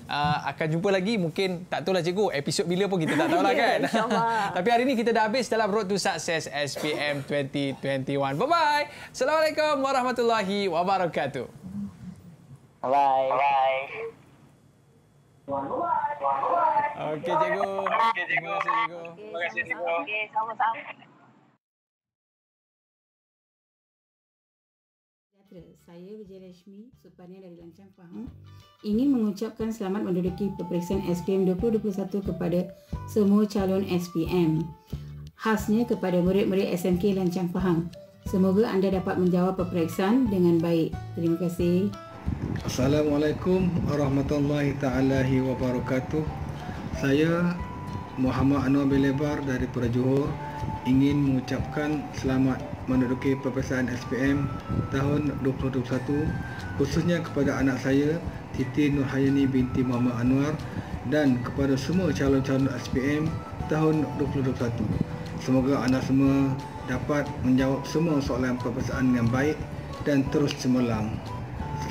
uh, akan jumpa lagi mungkin tak tahu lah cikgu, episod bila pun kita tak tahu lah ya, kan. Tapi hari ini kita dah habis dalam Road to Success SPM 2021. Bye bye. Assalamualaikum warahmatullahi wabarakatuh. Bye. Bye. Okay cikgu. Okay cikgu. Terima kasih cikgu. Okay, Terima kasih sama cikgu. Okey saya Vijay Rashmi, Suparnia dari Lancang Faham, ingin mengucapkan selamat menduduki peperiksaan SPM 2021 kepada semua calon SPM. Khasnya kepada murid-murid SMK Lancang Faham. Semoga anda dapat menjawab peperiksaan dengan baik. Terima kasih. Assalamualaikum warahmatullahi taala wabarakatuh. Saya Muhammad Anwar Belebar dari Pura Johor ingin mengucapkan selamat menduduki peperiksaan SPM tahun 2021 khususnya kepada anak saya Titi Nurhayani binti Muhammad Anwar dan kepada semua calon-calon SPM tahun 2021. Semoga anak semua dapat menjawab semua soalan peperiksaan dengan baik dan terus cemerlang.